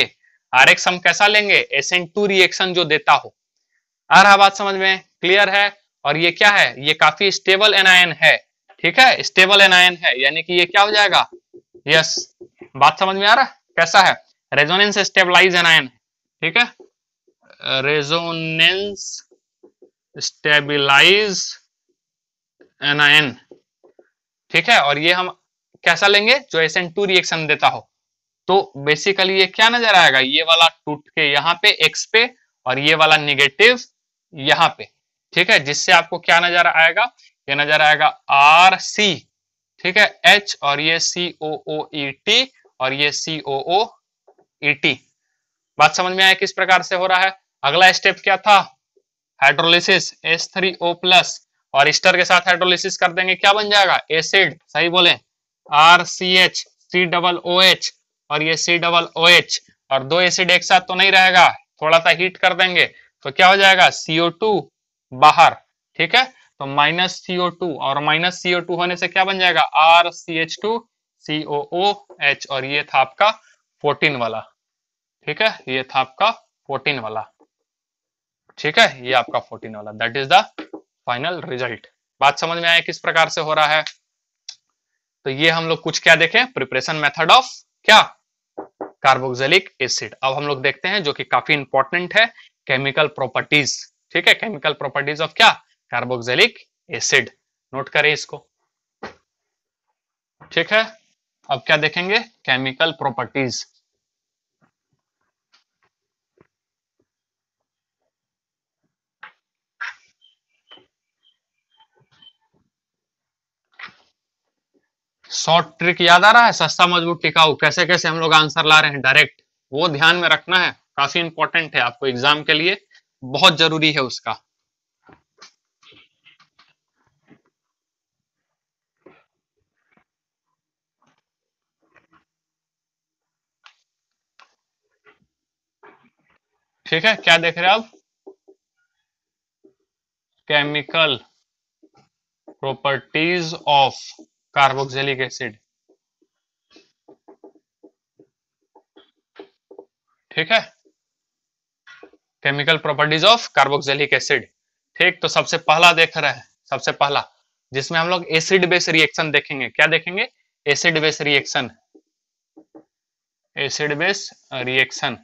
आर एक्स हम कैसा लेंगे एस एन टू रिएक्शन जो देता हो आ रहा बात समझ में क्लियर है और ये क्या है ये काफी स्टेबल एनायन है ठीक है स्टेबल एनायन है यानी कि ये क्या हो जाएगा यस बात समझ में आ रहा है कैसा है रेजोनेंस स्टेबलाइज एनायन ठीक है रेजोनेंस स्टेबिलाइज एनायन ठीक है और ये हम कैसा लेंगे जो एस एन टू रिएक्शन देता हो तो बेसिकली ये क्या नजर आएगा ये वाला टूट के यहाँ पे एक्स पे और ये वाला निगेटिव यहाँ पे ठीक है जिससे आपको क्या नजर आएगा ये नजर आएगा आर सी ठीक है एच और ये सी ओ ओ ई टी और ये सी ओ ओ ई टी बात समझ में आया किस प्रकार से हो रहा है अगला स्टेप क्या था hydrolysis S three O plus और स्टर के साथ हाइड्रोलिसिस कर देंगे क्या बन जाएगा एसिड सही बोले R C H C double O H और ये सी डबल ओ एच और दो एसिड एक साथ तो नहीं रहेगा थोड़ा सा हीट कर देंगे तो क्या हो जाएगा सीओ टू बाहर ठीक है तो माइनस सीओ टू और माइनस सीओ टू होने से क्या बन जाएगा R C H two CO O H और ये था आपका फोर्टीन वाला ठीक है ये था आपका फोर्टीन वाला ठीक है ये आपका फोर्टीन वाला that is the final result बात समझ में आया किस प्रकार से हो रहा है तो ये हम लोग कुछ क्या देखें प्रिपरेशन मेथड ऑफ क्या कार्बोक्सिलिक एसिड अब हम लोग देखते हैं जो कि काफी इंपॉर्टेंट है केमिकल प्रॉपर्टीज ठीक है केमिकल प्रॉपर्टीज ऑफ क्या कार्बोक्सिलिक एसिड नोट करें इसको ठीक है अब क्या देखेंगे केमिकल प्रॉपर्टीज शॉर्ट ट्रिक याद आ रहा है सस्ता मजबूत टिकाऊ कैसे कैसे हम लोग आंसर ला रहे हैं डायरेक्ट वो ध्यान में रखना है काफी इंपॉर्टेंट है आपको एग्जाम के लिए बहुत जरूरी है उसका ठीक है क्या देख रहे हैं आप chemical properties of carboxylic acid ठीक है chemical properties of carboxylic acid ठीक तो सबसे पहला देख रहे हैं सबसे पहला जिसमें हम लोग एसिड बेस रिएक्शन देखेंगे क्या देखेंगे acid base reaction acid base reaction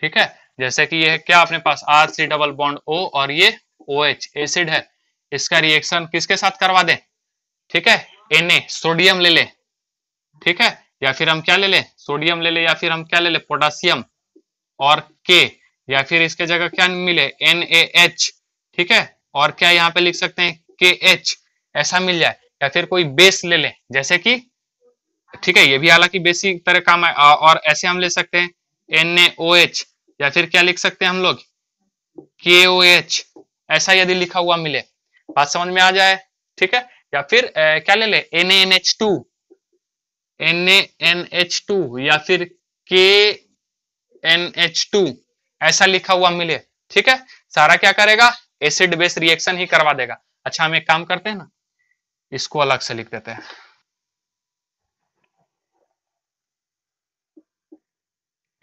ठीक है जैसे कि ये है क्या अपने पास R C double bond O और ये ओ एच एसिड है इसका रिएक्शन किसके साथ करवा दें ठीक है एन सोडियम ले ले ठीक है या फिर हम क्या ले ले सोडियम ले ले या फिर हम क्या ले ले पोटासियम और के या फिर इसके जगह क्या मिले एन ए एच ठीक है और क्या यहाँ पे लिख सकते हैं के एच ऐसा मिल जाए या फिर कोई बेस ले ले जैसे कि ठीक है ये भी हालांकि बेसिक तरह काम है और ऐसे हम ले सकते हैं एन ए ओ एच या फिर क्या लिख सकते हैं हम लोग के ओ एच ऐसा यदि लिखा हुआ मिले बात समझ में आ जाए ठीक है या फिर ए, क्या ले ले N N H two N N H two या फिर के एन एच टू ऐसा लिखा हुआ मिले ठीक है सारा क्या करेगा एसिड बेस रिएक्शन ही करवा देगा अच्छा हम एक काम करते हैं ना इसको अलग से लिख देते हैं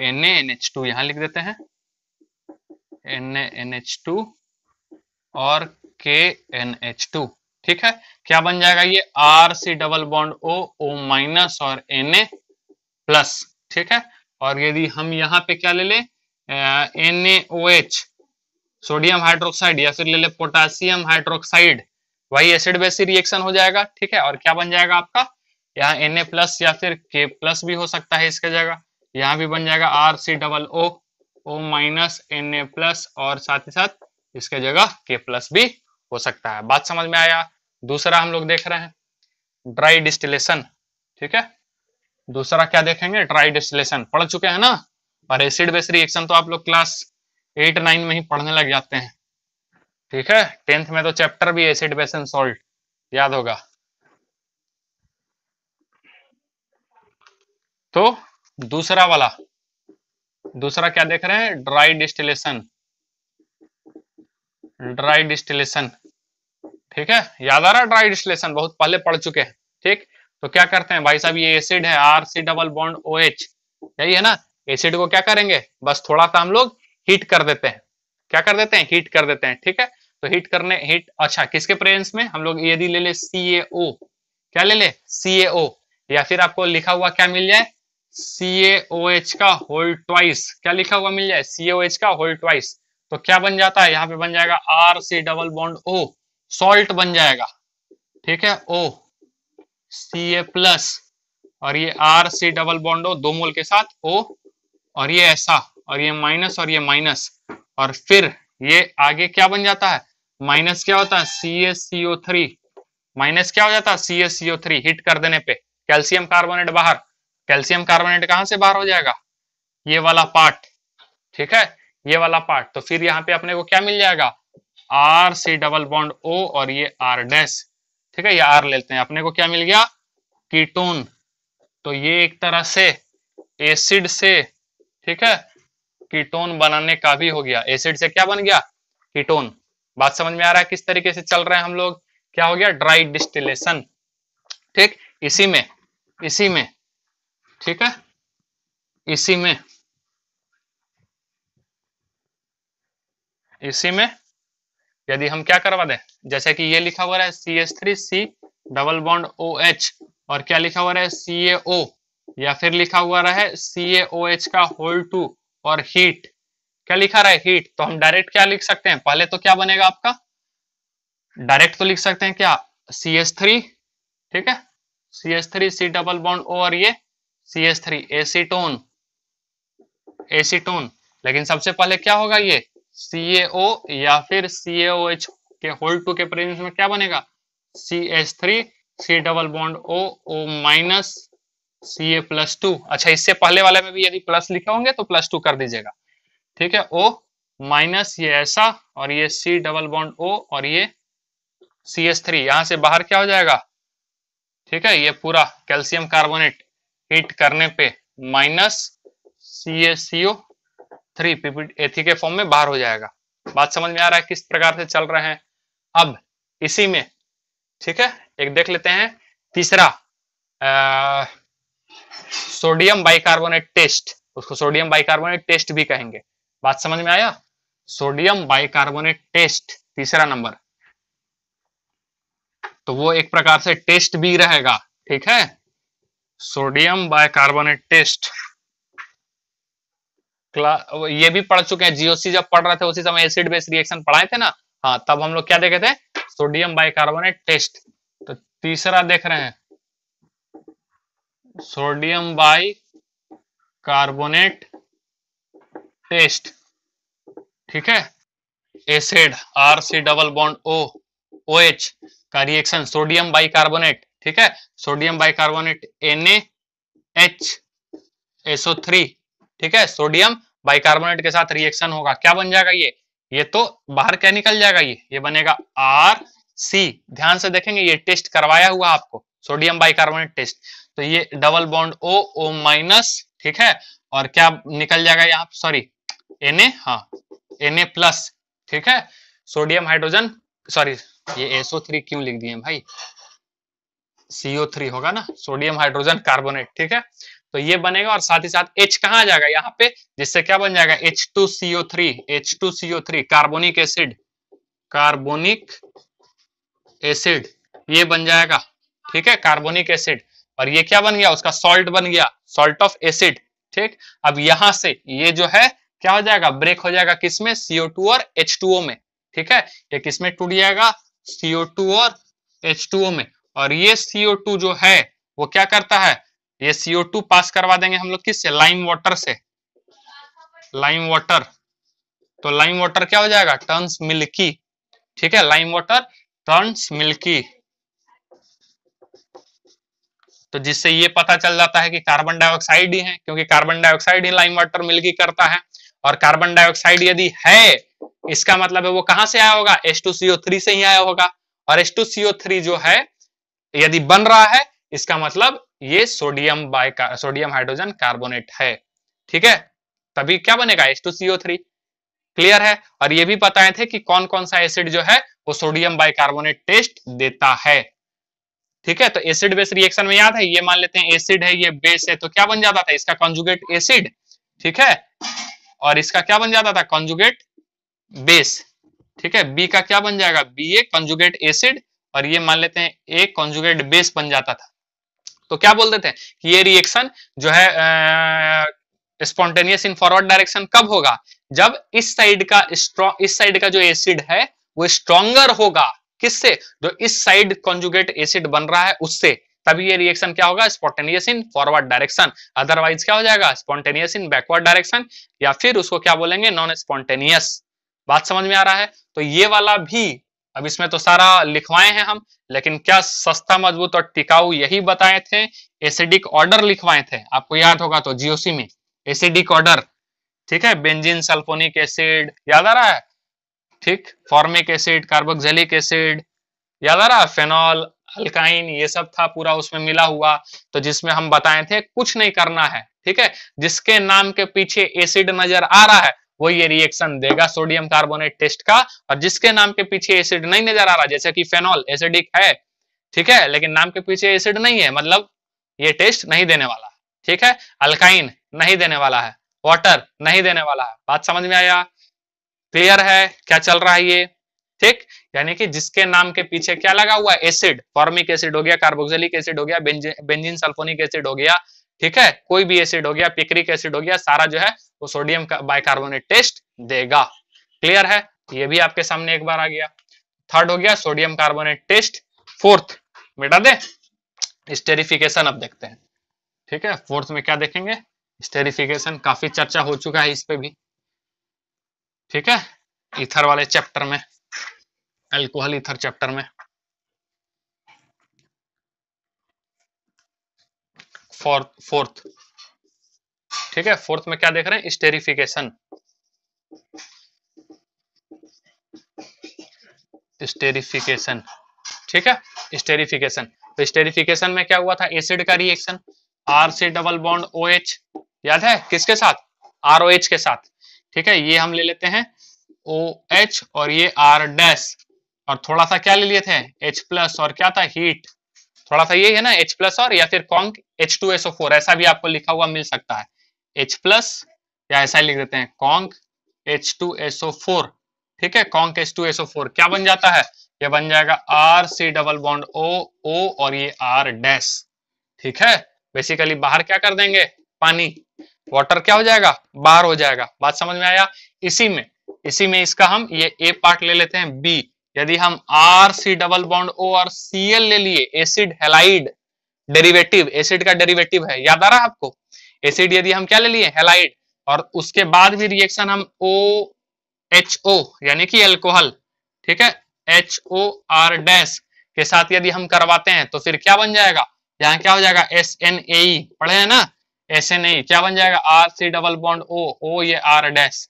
एन एच टू यहां लिख देते हैं एन एन एच टू और के एन एच टू ठीक है क्या बन जाएगा ये R C double bond O O minus और एन ए प्लस ठीक है और यदि हम यहाँ पे क्या ले ले N A O H sodium hydroxide या फिर ले ले पोटासियम हाइड्रोक्साइड वही एसिड बेस रिएक्शन हो जाएगा ठीक है और क्या बन जाएगा आपका यहाँ एन ए प्लस या फिर के प्लस भी हो सकता है इसके जगह यहाँ भी बन जाएगा R C double O O minus N A plus और साथ ही साथ इसके जगह के प्लस भी हो सकता है बात समझ में आया दूसरा हम लोग देख रहे हैं ड्राई डिस्टिलेशन ठीक है दूसरा क्या देखेंगे ड्राई डिस्टिलेशन पढ़ चुके हैं ना और एसिड बेस रिएक्शन तो आप लोग क्लास एट नाइन में ही पढ़ने लग जाते हैं ठीक है टेंथ में तो चैप्टर भी एसिड बेस एंड सॉल्ट याद होगा तो दूसरा वाला दूसरा क्या देख रहे हैं ड्राई डिस्टिलेशन ड्राई डिस्टिलेशन ठीक है याद आ रहा ड्राई डिस्टिलेशन बहुत पहले पढ़ चुके हैं ठीक तो क्या करते हैं भाई साहब ये एसिड है R C double bond O H यही है ना एसिड को क्या करेंगे बस थोड़ा सा हम लोग हीट कर देते हैं क्या कर देते हैं हीट कर देते हैं ठीक है तो हीट करने हीट अच्छा किसके प्रेजेंस में हम लोग यदि ले ले सी ए ओ क्या ले ले सी ए ओ या फिर आपको लिखा हुआ क्या मिल जाए सी ए ओ एच का होल ट्वाइस क्या लिखा हुआ मिल जाए सी ए ओ एच का होल ट्वाइस तो क्या बन जाता है यहाँ पे बन जाएगा R C double bond O salt बन जाएगा ठीक है ओ सी ए प्लस और ये R C double bond O दो मोल के साथ ओ और ये ऐसा और ये माइनस और ये माइनस और फिर ये आगे क्या बन जाता है माइनस क्या होता है C S C O three minus क्या हो जाता है C S C O three hit कर देने पे कैल्सियम कार्बोनेट बाहर कैल्सियम कार्बोनेट कहां से बाहर हो जाएगा ये वाला पार्ट ठीक है ये वाला पार्ट तो फिर यहाँ पे अपने को क्या मिल जाएगा R C double bond O और ये आर डैश ठीक है ये आर लेते हैं अपने को क्या मिल गया कीटोन तो ये एक तरह से एसिड से ठीक है कीटोन बनाने का भी हो गया एसिड से क्या बन गया कीटोन बात समझ में आ रहा है किस तरीके से चल रहे हैं हम लोग क्या हो गया ड्राई डिस्टिलेशन ठीक इसी में इसी में ठीक है इसी में इसी में यदि हम क्या करवा दें जैसे कि ये लिखा हुआ है C S three C double bond O H और क्या लिखा हुआ है सी ए ओ या फिर लिखा हुआ रहा है सी ए ओ एच का होल टू और हीट क्या लिखा रहा है हीट तो हम डायरेक्ट क्या लिख सकते हैं पहले तो क्या बनेगा आपका डायरेक्ट तो लिख सकते हैं क्या सी एस थ्री ठीक है C S three C double bond O और ये C S three acetone acetone लेकिन सबसे पहले क्या होगा ये CaO या फिर CaOH के होल टू के प्रेजेंस में क्या बनेगा C H three C double bond O O minus C A plus two अच्छा इससे पहले वाले में भी यदि प्लस लिखे होंगे तो प्लस टू कर दीजिएगा ठीक है ओ माइनस ये ऐसा और ये सी डबल बॉन्ड ओ और ये सी एस थ्री यहां से बाहर क्या हो जाएगा ठीक है ये पूरा कैल्शियम कार्बोनेट हीट करने पे minus C S C O three PPT एथी के फॉर्म में बाहर हो जाएगा बात समझ में आ रहा है किस प्रकार से चल रहे हैं अब इसी में ठीक है एक देख लेते हैं तीसरा सोडियम बाइकार्बोनेट टेस्ट उसको सोडियम बाइकार्बोनेट टेस्ट भी कहेंगे बात समझ में आया सोडियम बाइकार्बोनेट टेस्ट तीसरा नंबर तो वो एक प्रकार से टेस्ट भी रहेगा ठीक है सोडियम बाइकार्बोनेट टेस्ट ये भी पढ़ चुके हैं जीओसी जब पढ़ रहे थे उसी समय एसिड बेस रिएक्शन पढ़ाए थे ना हाँ तब हम लोग क्या देखे थे सोडियम बाइकार्बोनेट टेस्ट तो तीसरा देख रहे हैं सोडियम बाई कार्बोनेट टेस्ट ठीक है acid R C double bond O O H का रिएक्शन सोडियम बाइकार्बोनेट ठीक है sodium bicarbonate N H SO three ठीक है सोडियम बाइकार्बोनेट के साथ रिएक्शन होगा क्या बन जाएगा ये ये तो बाहर क्या निकल जाएगा ये ये बनेगा आर सी ध्यान से देखेंगे ये टेस्ट करवाया हुआ आपको सोडियम बाइकार्बोनेट टेस्ट तो ये double bond O O minus ठीक है और क्या निकल जाएगा यहाँ सॉरी एन ए हाँ एन ए प्लस ठीक है सोडियम हाइड्रोजन सॉरी ये एसओ थ्री क्यों लिख दिए भाई सीओ थ्री होगा ना सोडियम हाइड्रोजन कार्बोनेट ठीक है तो ये बनेगा और साथ ही साथ H कहा जाएगा यहाँ पे जिससे क्या बन जाएगा H H two two CO three CO three carbonic acid carbonic acid ये बन जाएगा ठीक है कार्बोनिक एसिड और ये क्या बन गया उसका सॉल्ट बन गया सॉल्ट ऑफ एसिड ठीक अब यहां से ये जो है क्या हो जाएगा ब्रेक हो जाएगा किसमें सीओ टू और एच टू ओ में ठीक है ये किसमें टूट जाएगा सीओ टू और एच टू ओ में और ये सीओ टू जो है वो क्या करता है ये सीओ टू पास करवा देंगे हम लोग किससे लाइम वाटर से लाइम वाटर तो लाइम वाटर क्या हो जाएगा टर्न्स मिल्की ठीक है लाइम वाटर टर्न्स मिल्की तो जिससे ये पता चल जाता है कि कार्बन डाइऑक्साइड ही है क्योंकि कार्बन डाइऑक्साइड ही लाइम वाटर मिल्की करता है और कार्बन डाइऑक्साइड यदि है इसका मतलब है वो कहां से आया होगा H2CO3 से ही आया होगा और H2CO3 जो है यदि बन रहा है इसका मतलब ये sodium bi sodium hydrogen carbonate है ठीक है तभी क्या बनेगा S two CO three clear है और ये भी बताए थे कि कौन कौन सा एसिड जो है वो सोडियम बाइकार्बोनेट टेस्ट देता है ठीक है तो एसिड बेस रिएक्शन में याद है ये मान लेते हैं एसिड है ये बेस है तो क्या बन जाता था इसका कॉन्जुगेट एसिड ठीक है और इसका क्या बन जाता था कॉन्जुगेट बेस ठीक है बी का क्या बन जाएगा बी ए कॉन्जुगेट एसिड और ये मान लेते हैं ए कॉन्जुगेट बेस बन जाता था तो क्या बोल देते हैं कि ये रिएक्शन जो है स्पॉन्टेनियस इन फॉरवर्ड डायरेक्शन कब होगा जब इस साइड का स्ट्रॉन्ग इस साइड का जो एसिड है वो स्ट्रॉन्गर होगा किससे जो इस साइड कॉन्जुगेट एसिड बन रहा है उससे तभी ये रिएक्शन क्या होगा spontaneous in forward direction otherwise क्या हो जाएगा स्पॉन्टेनियस इन बैकवर्ड डायरेक्शन या फिर उसको क्या बोलेंगे नॉन स्पॉन्टेनियस बात समझ में आ रहा है तो ये वाला भी अब इसमें तो सारा लिखवाए हैं हम लेकिन क्या सस्ता मजबूत और टिकाऊ यही बताए थे एसिडिक ऑर्डर लिखवाए थे आपको याद होगा तो जीओसी में एसिडिक ऑर्डर ठीक है बेंजिन सल्फोनिक एसिड याद आ रहा है ठीक फॉर्मिक एसिड कार्बोक्सिलिक एसिड याद आ रहा है फेनॉल अल्काइन ये सब था पूरा उसमें मिला हुआ तो जिसमें हम बताए थे कुछ नहीं करना है ठीक है जिसके नाम के पीछे एसिड नजर आ रहा है वो ये रिएक्शन देगा सोडियम कार्बोनेट टेस्ट का और जिसके नाम के पीछे एसिड नहीं नजर आ रहा जैसे कि फेनॉल एसिडिक है ठीक है लेकिन नाम के पीछे एसिड नहीं है मतलब ये टेस्ट नहीं देने वाला ठीक है अल्काइन नहीं देने वाला है वाटर नहीं देने वाला है बात समझ में आया क्लियर है क्या चल रहा है ये ठीक यानी कि जिसके नाम के पीछे क्या लगा हुआ एसिड फॉर्मिक एसिड हो गया कार्बोक्सिलिक एसिड हो गया बेंजिन सल्फोनिक एसिड हो गया ठीक है कोई भी एसिड हो गया पिक्रिक एसिड हो गया सारा जो है वो तो सोडियम का बाइकार्बोनेट टेस्ट देगा क्लियर है ये भी आपके सामने एक बार आ गया थर्ड हो गया सोडियम कार्बोनेट टेस्ट फोर्थ मिटा दे स्टेरिफिकेशन अब देखते हैं ठीक है फोर्थ में क्या देखेंगे स्टेरिफिकेशन काफी चर्चा हो चुका है इस पे भी ठीक है इथर वाले चैप्टर में अल्कोहल इथर चैप्टर में फोर्थ फोर्थ ठीक है फोर्थ में क्या देख रहे हैं स्टेरिफिकेशन स्टेरिफिकेशन ठीक है स्टेरिफिकेशन तो स्टेरिफिकेशन में क्या हुआ था एसिड का reaction R C double bond O H याद है किसके साथ आर ओ एच के साथ ठीक है ये हम ले लेते हैं ओ एच और ये आर डैश और थोड़ा सा क्या ले लिए थे एच प्लस और क्या था हीट थोड़ा सा ये है ना एच प्लस और या फिर conc H two SO four ऐसा भी आपको लिखा हुआ मिल सकता है एच प्लस या ऐसा लिख देते हैं conc H two SO four ठीक है conc H two SO four क्या बन जाता है ये बन जाएगा R C double bond O O और ये आर डैश ठीक है बेसिकली बाहर क्या कर देंगे पानी वाटर क्या हो जाएगा बाहर हो जाएगा बात समझ में आया इसी में इसी में इसका हम ये ए पार्ट ले लेते हैं बी यदि हम R C double bond O और सी एल ले लिए एसिड हेलाइड डेरिवेटिव एसिड का डेरिवेटिव है याद आ रहा है आपको एसिड यदि हम क्या ले लिए हेलाइड और उसके बाद भी रिएक्शन हम ओ एच ओ यानी कि एल्कोहल ठीक है एच ओ आर डैश के साथ यदि हम करवाते हैं तो फिर क्या बन जाएगा यहाँ क्या हो जाएगा एस एन ए पढ़े हैं ना एस एन ए क्या बन जाएगा R C double bond O O ये आर डैश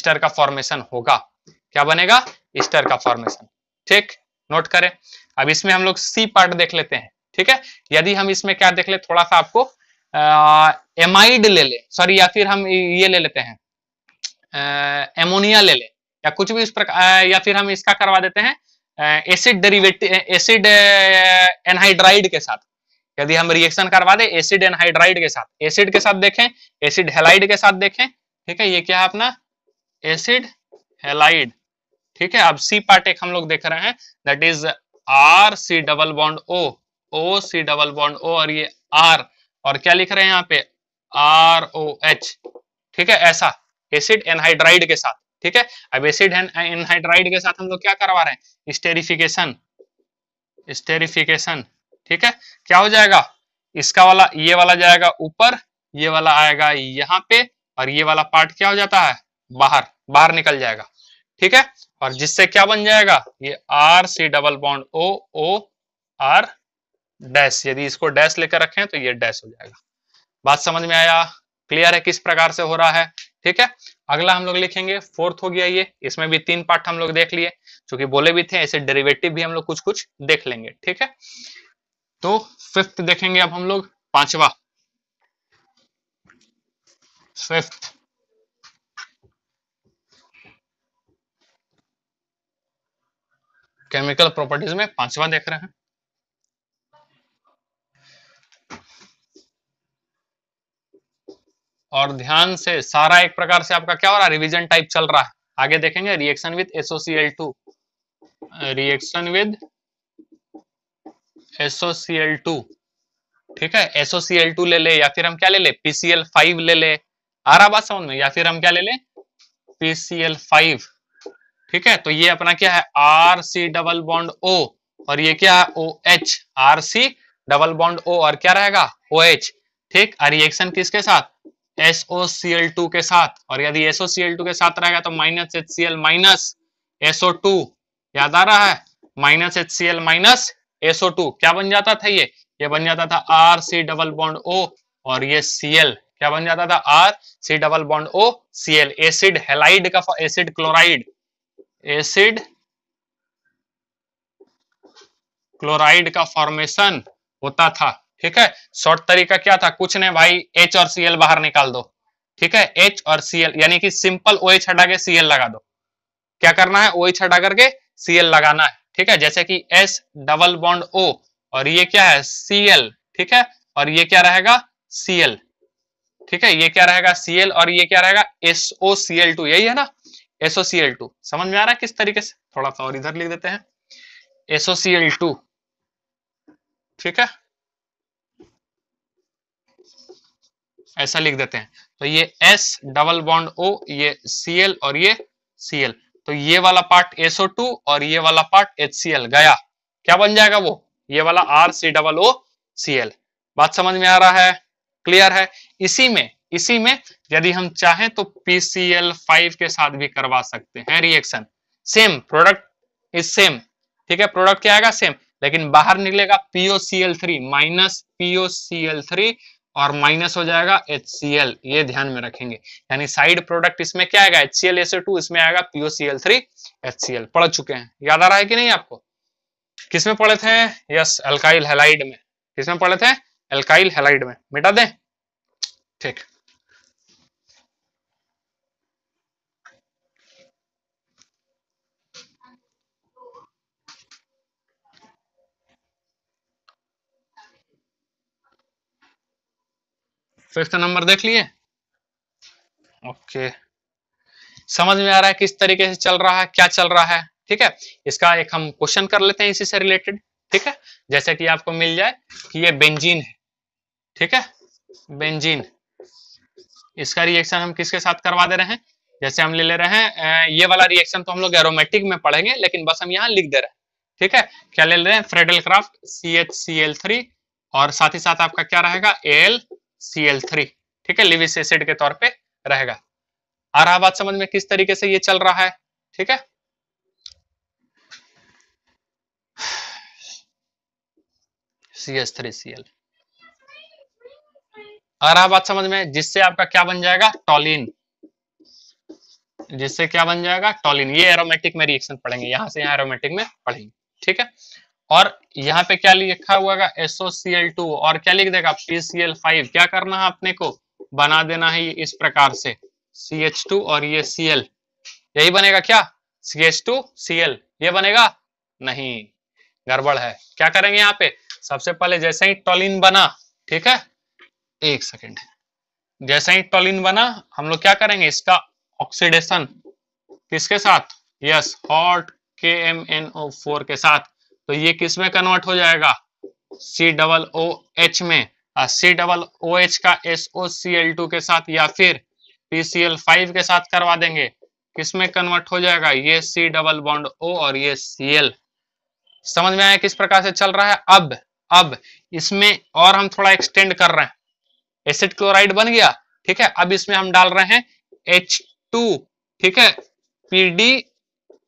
स्टर का फॉर्मेशन होगा क्या बनेगा स्टर का फॉर्मेशन ठीक नोट करें अब इसमें हम लोग सी पार्ट देख लेते हैं ठीक है यदि हम इसमें क्या देख ले थोड़ा सा आपको एमाइड ले ले सॉरी या फिर हम ये ले लेते हैं एमोनिया ले ले या कुछ भी इस प्रकार या फिर हम इसका करवा देते हैं एसिड डेरिवेटिव एसिड एनहाइड्राइड के साथ यदि हम रिएक्शन करवा दे एसिड एनहाइड्राइड के साथ एसिड के साथ देखें एसिड हेलाइड के साथ देखें ठीक है ये क्या है अपना एसिड हेलाइड ठीक है अब सी पार्ट एक हम लोग देख रहे हैं that is R C double bond O O C double bond O और ये आर और क्या लिख रहे हैं यहाँ पे आर ओ एच ठीक है ऐसा एसिड एनहाइड्राइड के साथ ठीक है अब एसिड एनहाइड्राइड के साथ हम लोग क्या करवा रहे हैं स्टेरिफिकेशन स्टेरिफिकेशन ठीक है क्या हो जाएगा इसका वाला ये वाला जाएगा ऊपर ये वाला आएगा यहाँ पे और ये वाला पार्ट क्या हो जाता है बाहर बाहर निकल जाएगा ठीक है और जिससे क्या बन जाएगा ये R C double bond O O R dash यदि इसको डैश लेकर रखें तो ये डैश हो जाएगा बात समझ में आया क्लियर है किस प्रकार से हो रहा है ठीक है अगला हम लोग लिखेंगे फोर्थ हो गया ये इसमें भी तीन पार्ट हम लोग देख लिए क्योंकि बोले भी थे ऐसे डेरिवेटिव भी हम लोग कुछ कुछ देख लेंगे ठीक है तो फिफ्थ देखेंगे अब हम लोग पांचवा फिफ्थ केमिकल प्रॉपर्टीज में पांचवा देख रहे हैं और ध्यान से सारा एक प्रकार से आपका क्या हो रहा है रिविजन टाइप चल रहा है आगे देखेंगे reaction with SOCl two reaction with SOCl two ठीक है एसोसीएल टू ले ले या फिर हम क्या ले ले पीसीएल फाइव ले ले आ रहा बात समझ में या फिर हम क्या ले ले पीसीएल फाइव ठीक है तो ये अपना क्या है R C double bond O और ये क्या है O H R C double bond O और क्या रहेगा ओ एच ठीक रिएक्शन किसके साथ SOCl2 के साथ और यदि SOCl2 के साथ रहेगा तो minus H C L minus SO two याद आ रहा है minus H C L minus SO two क्या बन जाता था ये ये बन जाता था R C double bond O और ये सी एल क्या बन जाता था R C double bond O C L acid halide का एसिड क्लोराइड एसिड क्लोराइड का फॉर्मेशन होता था ठीक है शॉर्ट तरीका क्या था कुछ नहीं भाई एच और सीएल बाहर निकाल दो ठीक है एच और सीएल यानी कि सिंपल ओ एच हटा के सीएल लगा दो क्या करना है ओ एच हटा करके सीएल लगाना है ठीक है जैसे कि एस डबल बॉन्ड ओ और ये क्या है सीएल ठीक है और ये क्या रहेगा सीएल ठीक है ये क्या रहेगा सीएल और ये क्या रहेगा एसओ एल टू यही है ना एसओ सीएल टू समझ में आ रहा है किस तरीके से थोड़ा सा और इधर लिख देते हैं एसओ सीएल टू ठीक है ऐसा लिख देते हैं तो ये S डबल बॉन्ड O ये Cl और ये Cl तो ये वाला पार्ट SO2 और ये वाला पार्ट HCl गया क्या बन जाएगा वो ये वाला R C double O C L बात समझ में आ रहा है क्लियर है इसी में इसी में यदि हम चाहें तो एल फाइव के साथ भी करवा सकते हैं reaction same product is same ठीक है प्रोडक्ट क्या आएगा सेम लेकिन बाहर निकलेगा PO C L three minus PO C L three और माइनस हो जाएगा एच ये ध्यान में रखेंगे यानी साइड प्रोडक्ट इसमें क्या आएगा एच सी टू इसमें आएगा पीओसीएल थ्री एच पढ़ चुके हैं याद आ रहा है कि नहीं आपको किसमें पढ़े थे यस अल्काइल हेलाइड में किसमें पढ़े थे अल्काइल हेलाइड में मिटा दें ठीक फिफ्थ नंबर देख लिए ओके समझ में आ रहा है किस तरीके से चल रहा है क्या चल रहा है ठीक है इसका एक हम क्वेश्चन कर लेते हैं इसी से रिलेटेड ठीक है जैसे कि आपको मिल जाए कि ये बेंजीन है ठीक है बेंजीन इसका रिएक्शन हम किसके साथ करवा दे रहे हैं जैसे हम ले ले रहे हैं ये वाला रिएक्शन तो हम लोग एरोमेटिक में पढ़ेंगे लेकिन बस हम यहाँ लिख दे रहे हैं ठीक है क्या ले ले रहे हैं Friedel craft C H C L three और साथ ही साथ आपका क्या रहेगा एल Cl3 ठीक है लिविस एसिड के तौर पे रहेगा आ रहा बात समझ में किस तरीके से ये चल रहा है ठीक है C S three C L आ रहा बात समझ में जिससे आपका क्या बन जाएगा टॉलिन जिससे क्या बन जाएगा टॉलिन ये एरोमेटिक में रिएक्शन पढ़ेंगे यहां से यहां एरोमेटिक में पढ़ेंगे ठीक है और यहाँ पे क्या लिखा हुआ है टू और क्या लिख देगा फाइव क्या करना है अपने को बना देना है इस प्रकार से टू और ये एल यही बनेगा क्या सी सी एल ये बनेगा नहीं गड़बड़ है क्या करेंगे यहाँ पे सबसे पहले जैसे ही टोलिन बना ठीक है एक सेकेंड जैसे ही टोलिन बना हम लोग क्या करेंगे इसका ऑक्सीडेशन किसके साथ yes hot K M N O four के साथ तो ये किस में कन्वर्ट हो जाएगा सी डबल ओ एच में सी डबल ओ एच का S O C L two के साथ या फिर पी सी एल फाइव के साथ करवा देंगे किस में कन्वर्ट हो जाएगा ये सी डबल बॉन्ड ओ और ये सी एल समझ में आया किस प्रकार से चल रहा है अब अब इसमें और हम थोड़ा एक्सटेंड कर रहे हैं एसिड क्लोराइड बन गया ठीक है अब इसमें हम डाल रहे हैं एच टू ठीक है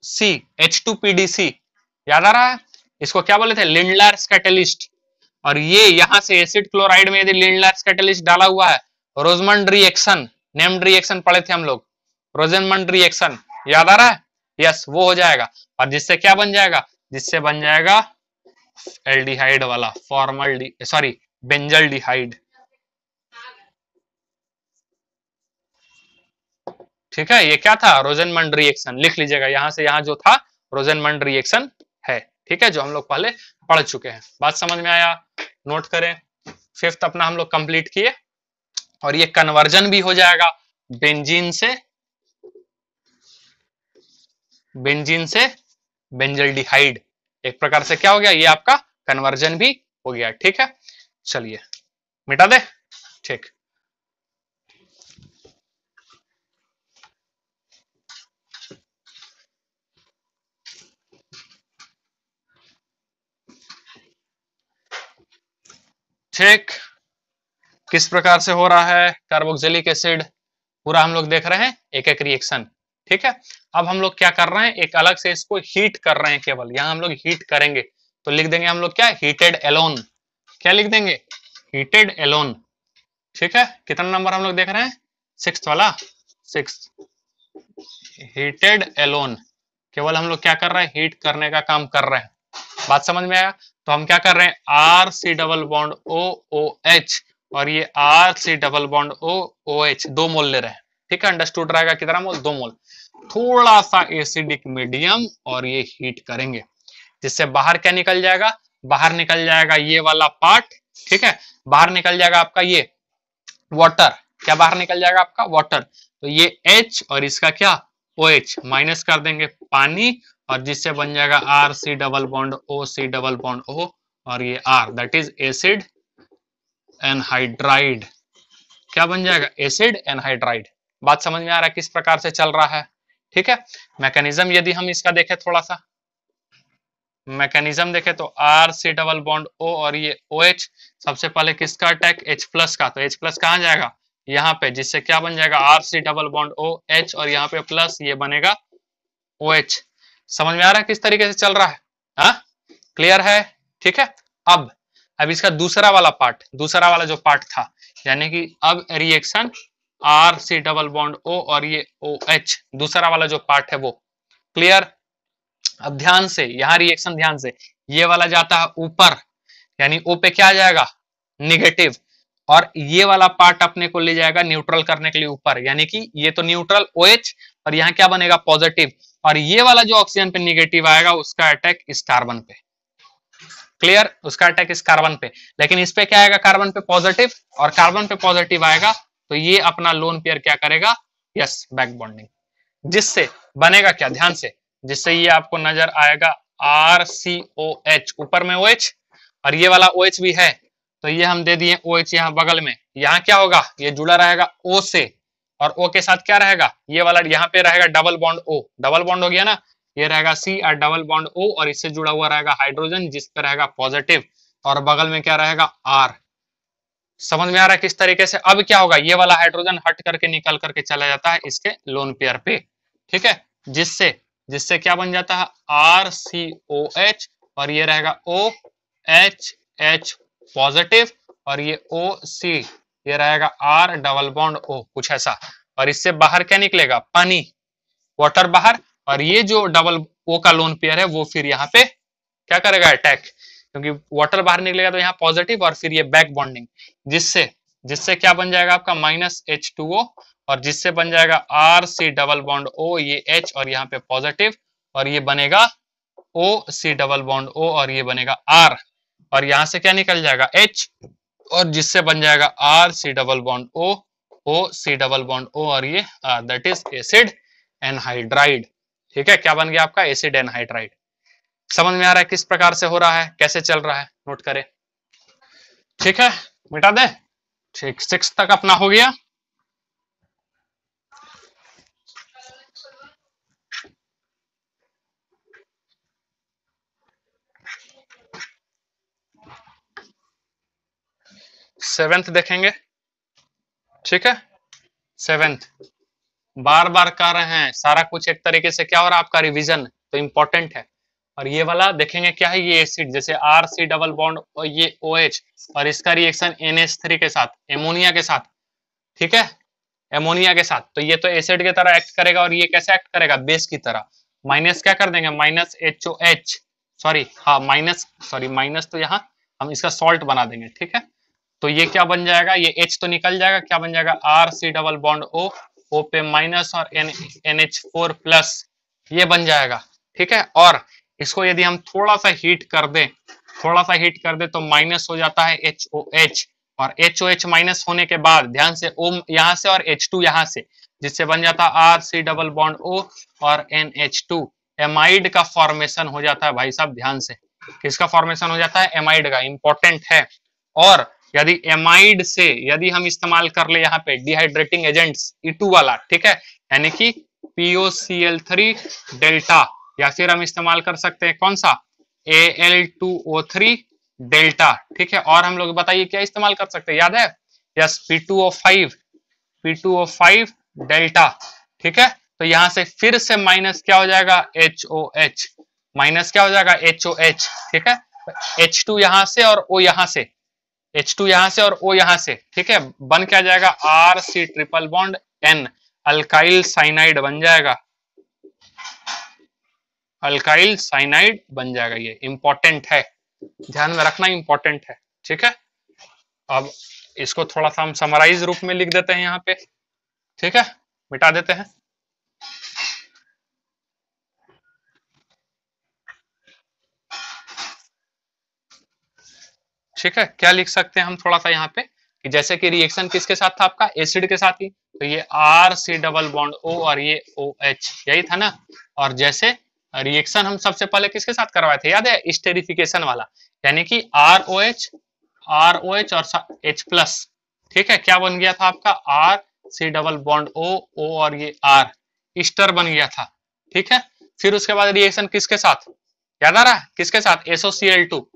सी एच टू सी याद आ रहा है इसको क्या बोले थे लिंडलार्स कैटलिस्ट और ये यहां से एसिड क्लोराइड में यदि लिंडलार्स कैटलिस्ट डाला हुआ है रोजमंड रिएक्शन नेम्ड रिएक्शन पढ़े थे हम लोग रोजनमंड रिएक्शन याद आ रहा है यस वो हो जाएगा और जिससे क्या बन जाएगा जिससे बन जाएगा एल्डिहाइड वाला फॉर्मल सॉरी बेंजल डिहाइड ठीक है ये क्या था रोजनमंड रिएक्शन लिख लीजिएगा यहां से यहां जो था रोजनमंड रिएक्शन ठीक है जो हम लोग पहले पढ़ चुके हैं बात समझ में आया नोट करें फिफ्थ अपना हम लोग कंप्लीट किए और ये कन्वर्जन भी हो जाएगा बेंजीन से बेंजीन से बेंजल डिहाइड एक प्रकार से क्या हो गया ये आपका कन्वर्जन भी हो गया ठीक है चलिए मिटा दे ठीक ठीक किस प्रकार से हो रहा है कार्बोक्सिलिक एसिड पूरा हम लोग देख रहे हैं एक एक रिएक्शन ठीक है अब हम लोग क्या कर रहे हैं एक अलग से इसको हीट कर रहे हैं केवल यहां हम लोग हीट करेंगे तो लिख देंगे हम लोग क्या हीटेड एलोन क्या लिख देंगे हीटेड एलोन ठीक है कितना नंबर हम लोग देख रहे हैं सिक्स वाला सिक्स हीटेड एलोन केवल हम लोग क्या कर रहे हैं हीट करने का काम कर रहे हैं बात समझ में आया तो हम क्या कर रहे हैं R C double bond O O H और ये R C double bond O O H दो मोल ले रहे हैं ठीक है अंडरस्टूड रहेगा कितना मोल दो मोल थोड़ा सा एसिडिक मीडियम और ये हीट करेंगे जिससे बाहर क्या निकल जाएगा बाहर निकल जाएगा ये वाला पार्ट ठीक है बाहर निकल जाएगा आपका ये वॉटर क्या बाहर निकल जाएगा आपका वॉटर तो ये एच और इसका क्या ओ OH माइनस कर देंगे पानी और जिससे बन जाएगा R C double bond O C double bond O और ये R that is acid anhydride क्या बन जाएगा एसिड एनहाइड्राइड बात समझ में आ रहा है किस प्रकार से चल रहा है ठीक है मैकेनिज्म यदि हम इसका देखें थोड़ा सा मैकेनिज्म देखें तो R C double bond O और ये ओ OH, एच सबसे पहले किसका अटैक एच प्लस का तो एच प्लस कहा जाएगा यहाँ पे जिससे क्या बन जाएगा R C double bond O H और यहाँ पे प्लस ये बनेगा ओ OH. एच समझ में आ रहा है किस तरीके से चल रहा है हा? क्लियर है ठीक है अब अब इसका दूसरा वाला पार्ट दूसरा वाला जो पार्ट था यानी कि अब reaction R C double bond O और ये ओ एच दूसरा वाला जो पार्ट है वो क्लियर अब ध्यान से यहाँ रिएक्शन ध्यान से ये वाला जाता है ऊपर यानी ओ पे क्या आ जाएगा निगेटिव और ये वाला पार्ट अपने को ले जाएगा न्यूट्रल करने के लिए ऊपर यानी कि ये तो न्यूट्रल ओ OH, एच और यहाँ क्या बनेगा पॉजिटिव और ये वाला जो ऑक्सीजन पे निगेटिव आएगा उसका अटैक इस कार्बन पे क्लियर उसका अटैक इस कार्बन पे लेकिन इस पे क्या आएगा कार्बन पे पॉजिटिव और कार्बन पे पॉजिटिव आएगा तो ये अपना लोन पेयर क्या करेगा यस बैक बॉन्डिंग जिससे बनेगा क्या ध्यान से जिससे ये आपको नजर आएगा आर सी ओ एच ऊपर में ओ OH, और ये वाला ओ OH भी है तो ये हम दे दिए ओ OH यहाँ बगल में यहाँ क्या होगा ये जुड़ा रहेगा ओ से और ओ के साथ क्या रहेगा ये वाला यहाँ पे रहेगा double bond O double bond हो गया ना ये रहेगा सी और डबल बॉन्ड ओ और इससे जुड़ा हुआ रहेगा हाइड्रोजन जिस पर रहेगा पॉजिटिव और बगल में क्या रहेगा आर समझ में आ रहा है किस तरीके से अब क्या होगा ये वाला हाइड्रोजन हट करके निकल करके चला जाता है इसके लोन पेयर पे ठीक है जिससे जिससे क्या बन जाता है आर सी ओ एच और ये रहेगा ओ एच एच पॉजिटिव और ये ओ सी ये रहेगा आर डबल बॉन्ड ओ कुछ ऐसा और इससे बाहर क्या निकलेगा पानी वाटर बाहर और ये जो डबल ओ का लोन पेयर है वो फिर यहाँ पे क्या करेगा अटैक क्योंकि वाटर बाहर निकलेगा तो यहाँ पॉजिटिव और फिर ये बैक बॉन्डिंग जिससे जिससे क्या बन जाएगा आपका माइनस एच टू ओ और जिससे बन जाएगा R C double bond O ये एच और यहाँ पे पॉजिटिव और ये बनेगा ओ सी डबल बॉन्ड ओ और ये बनेगा आर और यहां से क्या निकल जाएगा एच और जिससे बन जाएगा R C double bond O O C double bond O और ये R that is acid anhydride ठीक है क्या बन गया आपका एसिड एनहाइड्राइड समझ में आ रहा है किस प्रकार से हो रहा है कैसे चल रहा है नोट करें ठीक है मिटा दे ठीक सिक्स तक अपना हो गया सेवेंथ देखेंगे ठीक है सेवेंथ बार बार कर रहे हैं सारा कुछ एक तरीके से क्या हो रहा है आपका रिविजन तो इम्पोर्टेंट है और ये वाला देखेंगे क्या है ये एसिड जैसे आर सी डबल बॉन्ड और ये ओ OH, और इसका रिएक्शन एन एच थ्री के साथ एमोनिया के साथ ठीक है एमोनिया के साथ तो ये तो एसिड की तरह एक्ट करेगा और ये कैसे एक्ट करेगा बेस की तरह माइनस क्या कर देंगे minus H O H sorry हाँ माइनस सॉरी माइनस तो यहाँ हम इसका सॉल्ट बना देंगे ठीक है तो ये क्या बन जाएगा ये एच तो निकल जाएगा क्या बन जाएगा R C double bond O O पे माइनस और N N H four plus ये बन जाएगा ठीक है और इसको यदि हम थोड़ा सा हीट कर दें थोड़ा सा हीट कर दे तो माइनस हो जाता है एच ओ एच और एच ओ एच माइनस होने के बाद ध्यान से ओ यहां से और एच टू यहां से जिससे बन जाता है R C double bond O और एन एच टू एमाइड का फॉर्मेशन हो जाता है भाई साहब ध्यान से किसका फॉर्मेशन हो जाता है एमाइड का इंपॉर्टेंट है और यदि एमाइड से यदि हम इस्तेमाल कर ले यहाँ पे डिहाइड्रेटिंग एजेंट्स टू वाला ठीक है यानी कि PO C L three delta या फिर हम इस्तेमाल कर सकते हैं कौन सा A L two O three delta ठीक है और हम लोग बताइए क्या इस्तेमाल कर सकते हैं याद है yes P two O five P two O five delta ठीक है तो यहां से फिर से माइनस क्या हो जाएगा एच ओ एच माइनस क्या हो जाएगा एच ओ एच ठीक है एच टू यहां से और ओ यहां से एच टू यहां से और ओ यहां से ठीक है बन क्या जाएगा R C triple bond N alkyl cyanide बन जाएगा अल्काइल साइनाइड बन जाएगा ये इंपॉर्टेंट है ध्यान में रखना इंपॉर्टेंट है ठीक है अब इसको थोड़ा सा हम समराइज रूप में लिख देते हैं यहाँ पे ठीक है मिटा देते हैं ठीक है क्या लिख सकते हैं हम थोड़ा सा यहाँ पे कि जैसे कि रिएक्शन किसके साथ था आपका एसिड के साथ ही तो ये R C double bond O और ये ओ एच यही था ना और जैसे रिएक्शन हम सबसे पहले किसके साथ करवाए थे याद है स्टेरिफिकेशन वाला यानी कि R O H R O H और एच प्लस ठीक है क्या बन गया था आपका R C double bond O O और ये आर ईस्टर बन गया था ठीक है फिर उसके बाद रिएक्शन किसके साथ याद आ रहा है किसके साथ एसओसीएल टू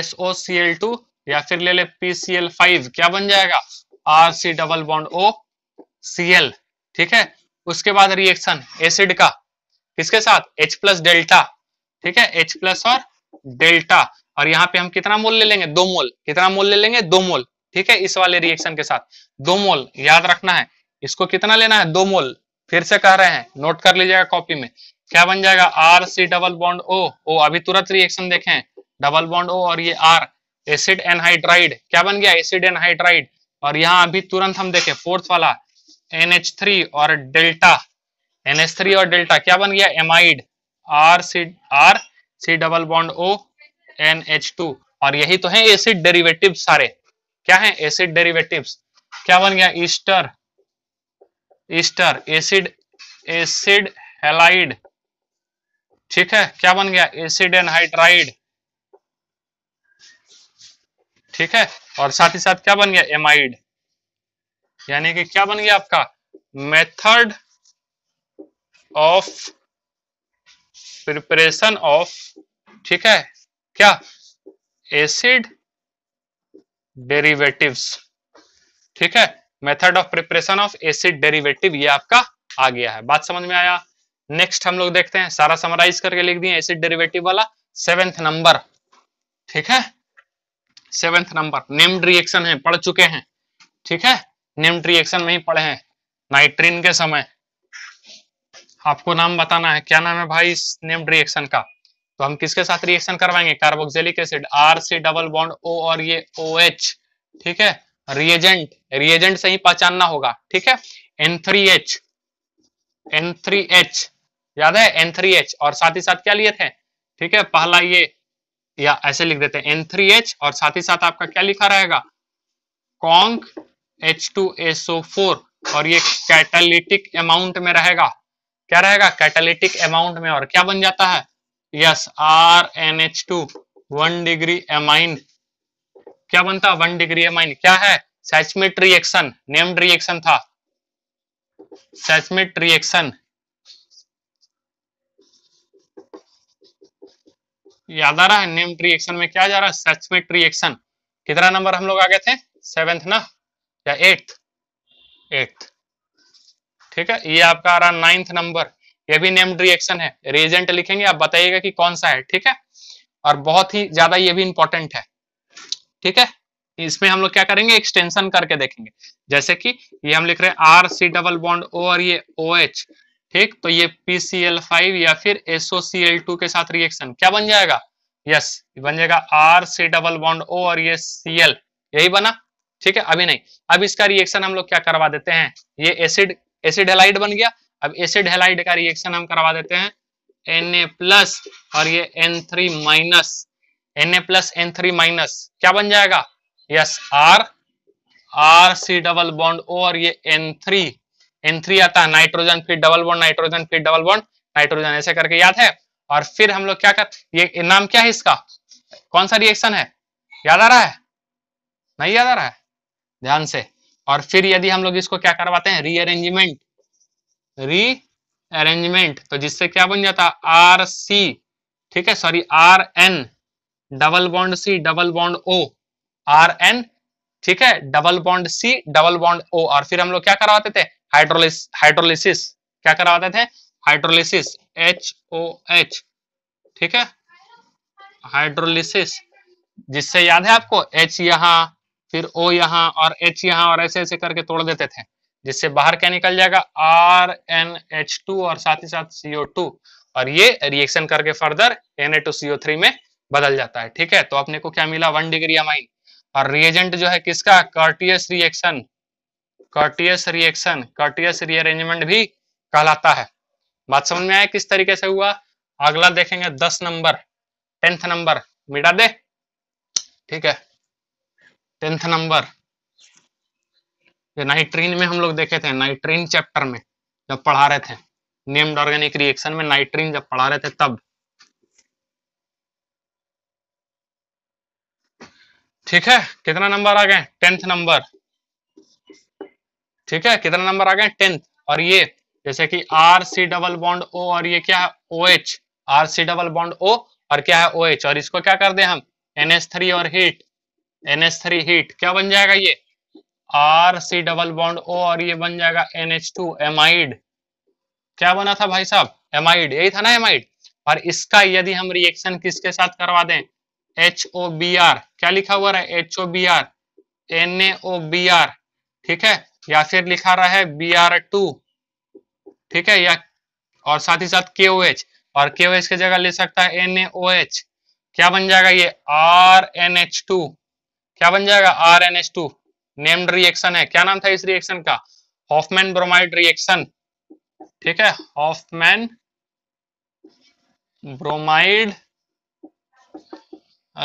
SOCl2 या फिर ले ले PCl5 क्या बन जाएगा RC double bond C L ठीक है उसके बाद रिएक्शन एसिड का किसके साथ H प्लस डेल्टा ठीक है H प्लस और डेल्टा और यहाँ पे हम कितना मोल ले लेंगे दो मोल कितना मोल ले लेंगे दो मोल ठीक है इस वाले रिएक्शन के साथ दो मोल याद रखना है इसको कितना लेना है दो मोल फिर से कह रहे हैं नोट कर लीजिएगा कॉपी में क्या बन जाएगा R C double bond O O अभी तुरंत रिएक्शन देखें डबल बॉन्ड ओ और ये आर एसिड एनहाइड्राइड क्या बन गया एसिड एनहाइड्राइड और यहाँ अभी तुरंत हम देखे फोर्थ वाला थ्री और डेल्टा थ्री और डेल्टा क्या बन गया amide R C R C double bond O two और यही तो है एसिड डेरिवेटिव सारे क्या है एसिड डेरिवेटिव क्या बन गया ester ester acid acid halide ठीक है क्या बन गया एसिड एनहाइड्राइड ठीक है और साथ ही साथ क्या बन गया एमाइड यानी कि क्या बन गया आपका मेथड ऑफ प्रिपरेशन ऑफ ठीक है क्या एसिड डेरिवेटिव्स ठीक है method of preparation of acid derivative ये आपका आ गया है बात समझ में आया नेक्स्ट हम लोग देखते हैं सारा समराइज करके लिख दिए एसिड डेरिवेटिव वाला सेवेंथ नंबर ठीक है सेवेंथ नंबर नेम्ड रिएक्शन है पढ़ चुके हैं ठीक है नेम्ड रिएक्शन में ही पढ़े हैं नाइट्रीन के समय आपको नाम बताना है क्या नाम है भाई इस नेम्ड रिएक्शन का तो हम किसके साथ रिएक्शन करवाएंगे carboxylic acid R C double bond O और ये ओ एच ठीक है रिएजेंट रिएजेंट से ही पहचानना होगा ठीक है N three H N three H याद है एन थ्री एच और साथ ही साथ क्या लिए थे ठीक है पहला ये या ऐसे लिख देते हैं एन थ्री एच और साथ ही साथ आपका क्या लिखा रहेगा conc H two SO four और ये कैटालिटिक अमाउंट में रहेगा क्या रहेगा कैटालिटिक अमाउंट में और क्या बन जाता है yes R N H two one degree amine क्या बनता वन डिग्री एमाइन क्या है सैचमेट रिएक्शन नेम्ड रिएक्शन था सैचमेट रिएक्शन याद आ रहा है नेम्ड रिएक्शन में क्या जा रहा है सचमिट रिएक्शन कितना नंबर हम लोग आ गए थे सेवेंथ ना या एट्थ एट्थ ठीक है ये आपका आ रहा नाइन्थ नंबर ये भी नेम्ड रिएक्शन है रिएजेंट लिखेंगे आप बताइएगा कि कौन सा है ठीक है और बहुत ही ज्यादा ये भी इंपॉर्टेंट है ठीक है इसमें हम लोग क्या करेंगे एक्सटेंशन करके देखेंगे जैसे कि ये हम लिख रहे हैं R C double bond O और ये ओ OH, एच ठीक तो ये PCl5 या फिर SOCl2 के साथ रिएक्शन क्या बन जाएगा यस बन जाएगा R C double bond O और ये सी एल यही बना ठीक है अभी नहीं अब इसका रिएक्शन हम लोग क्या करवा देते हैं ये एसिड एसिड हेलाइड बन गया अब एसिड हेलाइड का रिएक्शन हम करवा देते हैं Na प्लस और ये N3 minus N A plus N three minus क्या बन जाएगा yes R R C double bond O और ये एन थ्री एन थ्री आता है नाइट्रोजन फिर डबल बॉन्ड नाइट्रोजन फिर डबल बॉन्ड नाइट्रोजन ऐसे करके याद है और फिर हम लोग क्या कर ये नाम क्या है इसका कौन सा रिएक्शन है याद आ रहा है नहीं याद आ रहा है ध्यान से और फिर यदि हम लोग इसको क्या करवाते हैं रीअरेंजमेंट री अरेंजमेंट तो जिससे क्या बन जाता आर सी ठीक है sorry R N double bond C double bond O R N ठीक है double bond C double bond O और फिर हम लोग क्या करवाते थे हाइड्रोलिस हाइड्रोलिसिस क्या करवाते थे हाइड्रोलिसिस एच ओ एच ठीक है हाइड्रोलिसिस जिससे याद है आपको एच यहाँ फिर ओ यहाँ और एच यहाँ और ऐसे ऐसे करके तोड़ देते थे जिससे बाहर क्या निकल जाएगा आर एन एच टू और साथ ही साथ सीओ टू और ये रिएक्शन करके further N A two CO three में बदल जाता है ठीक है तो अपने को क्या मिला वन डिग्री अमाइन और रिएजेंट जो है किसका Curtius reaction Curtius reaction Curtius rearrangement भी कहलाता है बात समझ में आया किस तरीके से हुआ अगला देखेंगे दस नंबर टेंथ नंबर मिटा दे ठीक है टेंथ नंबर ये नाइट्रीन में हम लोग देखे थे नाइट्रीन चैप्टर में जब पढ़ा रहे थे नेम्ड ऑर्गेनिक रिएक्शन में नाइट्रीन जब पढ़ा रहे थे तब ठीक है कितना नंबर आ गए टेंथ नंबर ठीक है कितना नंबर आ गए टेंथ और ये जैसे कि R C double bond O और ये क्या है O H R C double bond O और क्या है ओ एच और इसको क्या कर दे हम एन एस थ्री और heat N S three heat क्या बन जाएगा ये R C double bond O और ये बन जाएगा एन एच टू एमाइड क्या बना था भाई साहब एमाइड यही था ना एमाइड और इसका यदि हम रिएक्शन किसके साथ करवा दें एच ओ बी आर क्या लिखा हुआ है H O B R N A O B R ठीक है या फिर लिखा रहा है बी आर टू ठीक है या और साथ ही साथ के ओ एच और के ओ एच की जगह ले सकता है एन ओ एच क्या बन जाएगा ये आर एन एच टू क्या बन जाएगा R N H two named reaction है क्या नाम था इस रिएक्शन का हॉफमैन ब्रोमाइड रिएक्शन ठीक है हॉफमैन ब्रोमाइड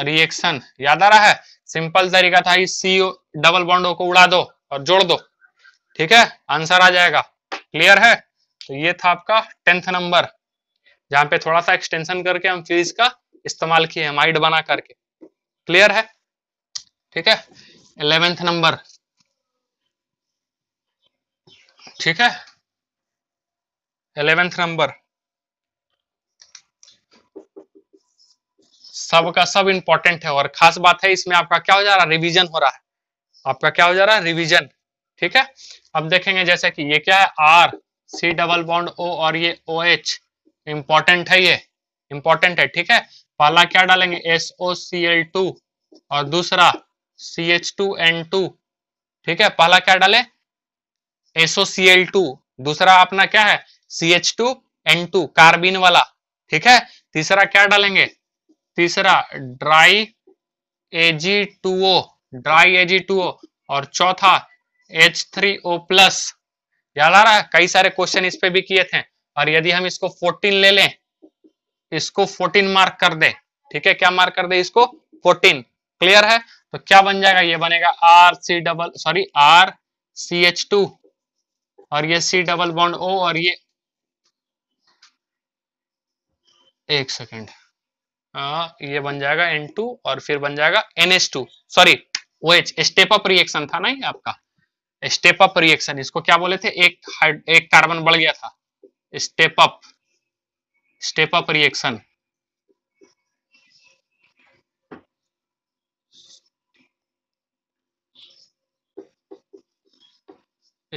रिएक्शन याद आ रहा है सिंपल तरीका था इस सीओ डबल बॉन्डो को उड़ा दो और जोड़ दो ठीक है आंसर आ जाएगा क्लियर है तो ये था आपका टेंथ नंबर जहां पे थोड़ा सा एक्सटेंशन करके हम फिर का इस्तेमाल किए हैं माइड बना करके क्लियर है ठीक है इलेवेंथ नंबर ठीक है इलेवेंथ नंबर सब का सब इंपॉर्टेंट है और खास बात है इसमें आपका क्या हो जा रहा है रिविजन हो रहा है आपका क्या हो जा रहा है रिविजन ठीक है अब देखेंगे जैसे कि ये क्या है R C double bond O और ये ओ एच इंपॉर्टेंट है ये इंपॉर्टेंट है ठीक है पहला क्या डालेंगे S O C L two और दूसरा C H two N two ठीक है पहला क्या डाले एसओ सी एल टू दूसरा अपना क्या है C H two N two carbene वाला ठीक है तीसरा क्या डालेंगे तीसरा dry AG two O dry AG two O और चौथा H3O प्लस याद आ रहा है कई सारे क्वेश्चन इस पे भी किए थे और यदि हम इसको 14 ले लें इसको 14 मार्क कर दे ठीक है क्या मार्क कर दे इसको 14 क्लियर है तो क्या बन जाएगा ये बनेगा R C double sorry R C H two और ये सी डबल बॉन्ड ओ और ये एक सेकेंड हाँ, ये बन जाएगा N2 और फिर बन जाएगा NH2 sorry OH step up reaction था ना ये आपका स्टेप अप रिएक्शन इसको क्या बोले थे एक एक कार्बन बढ़ गया था step up step up reaction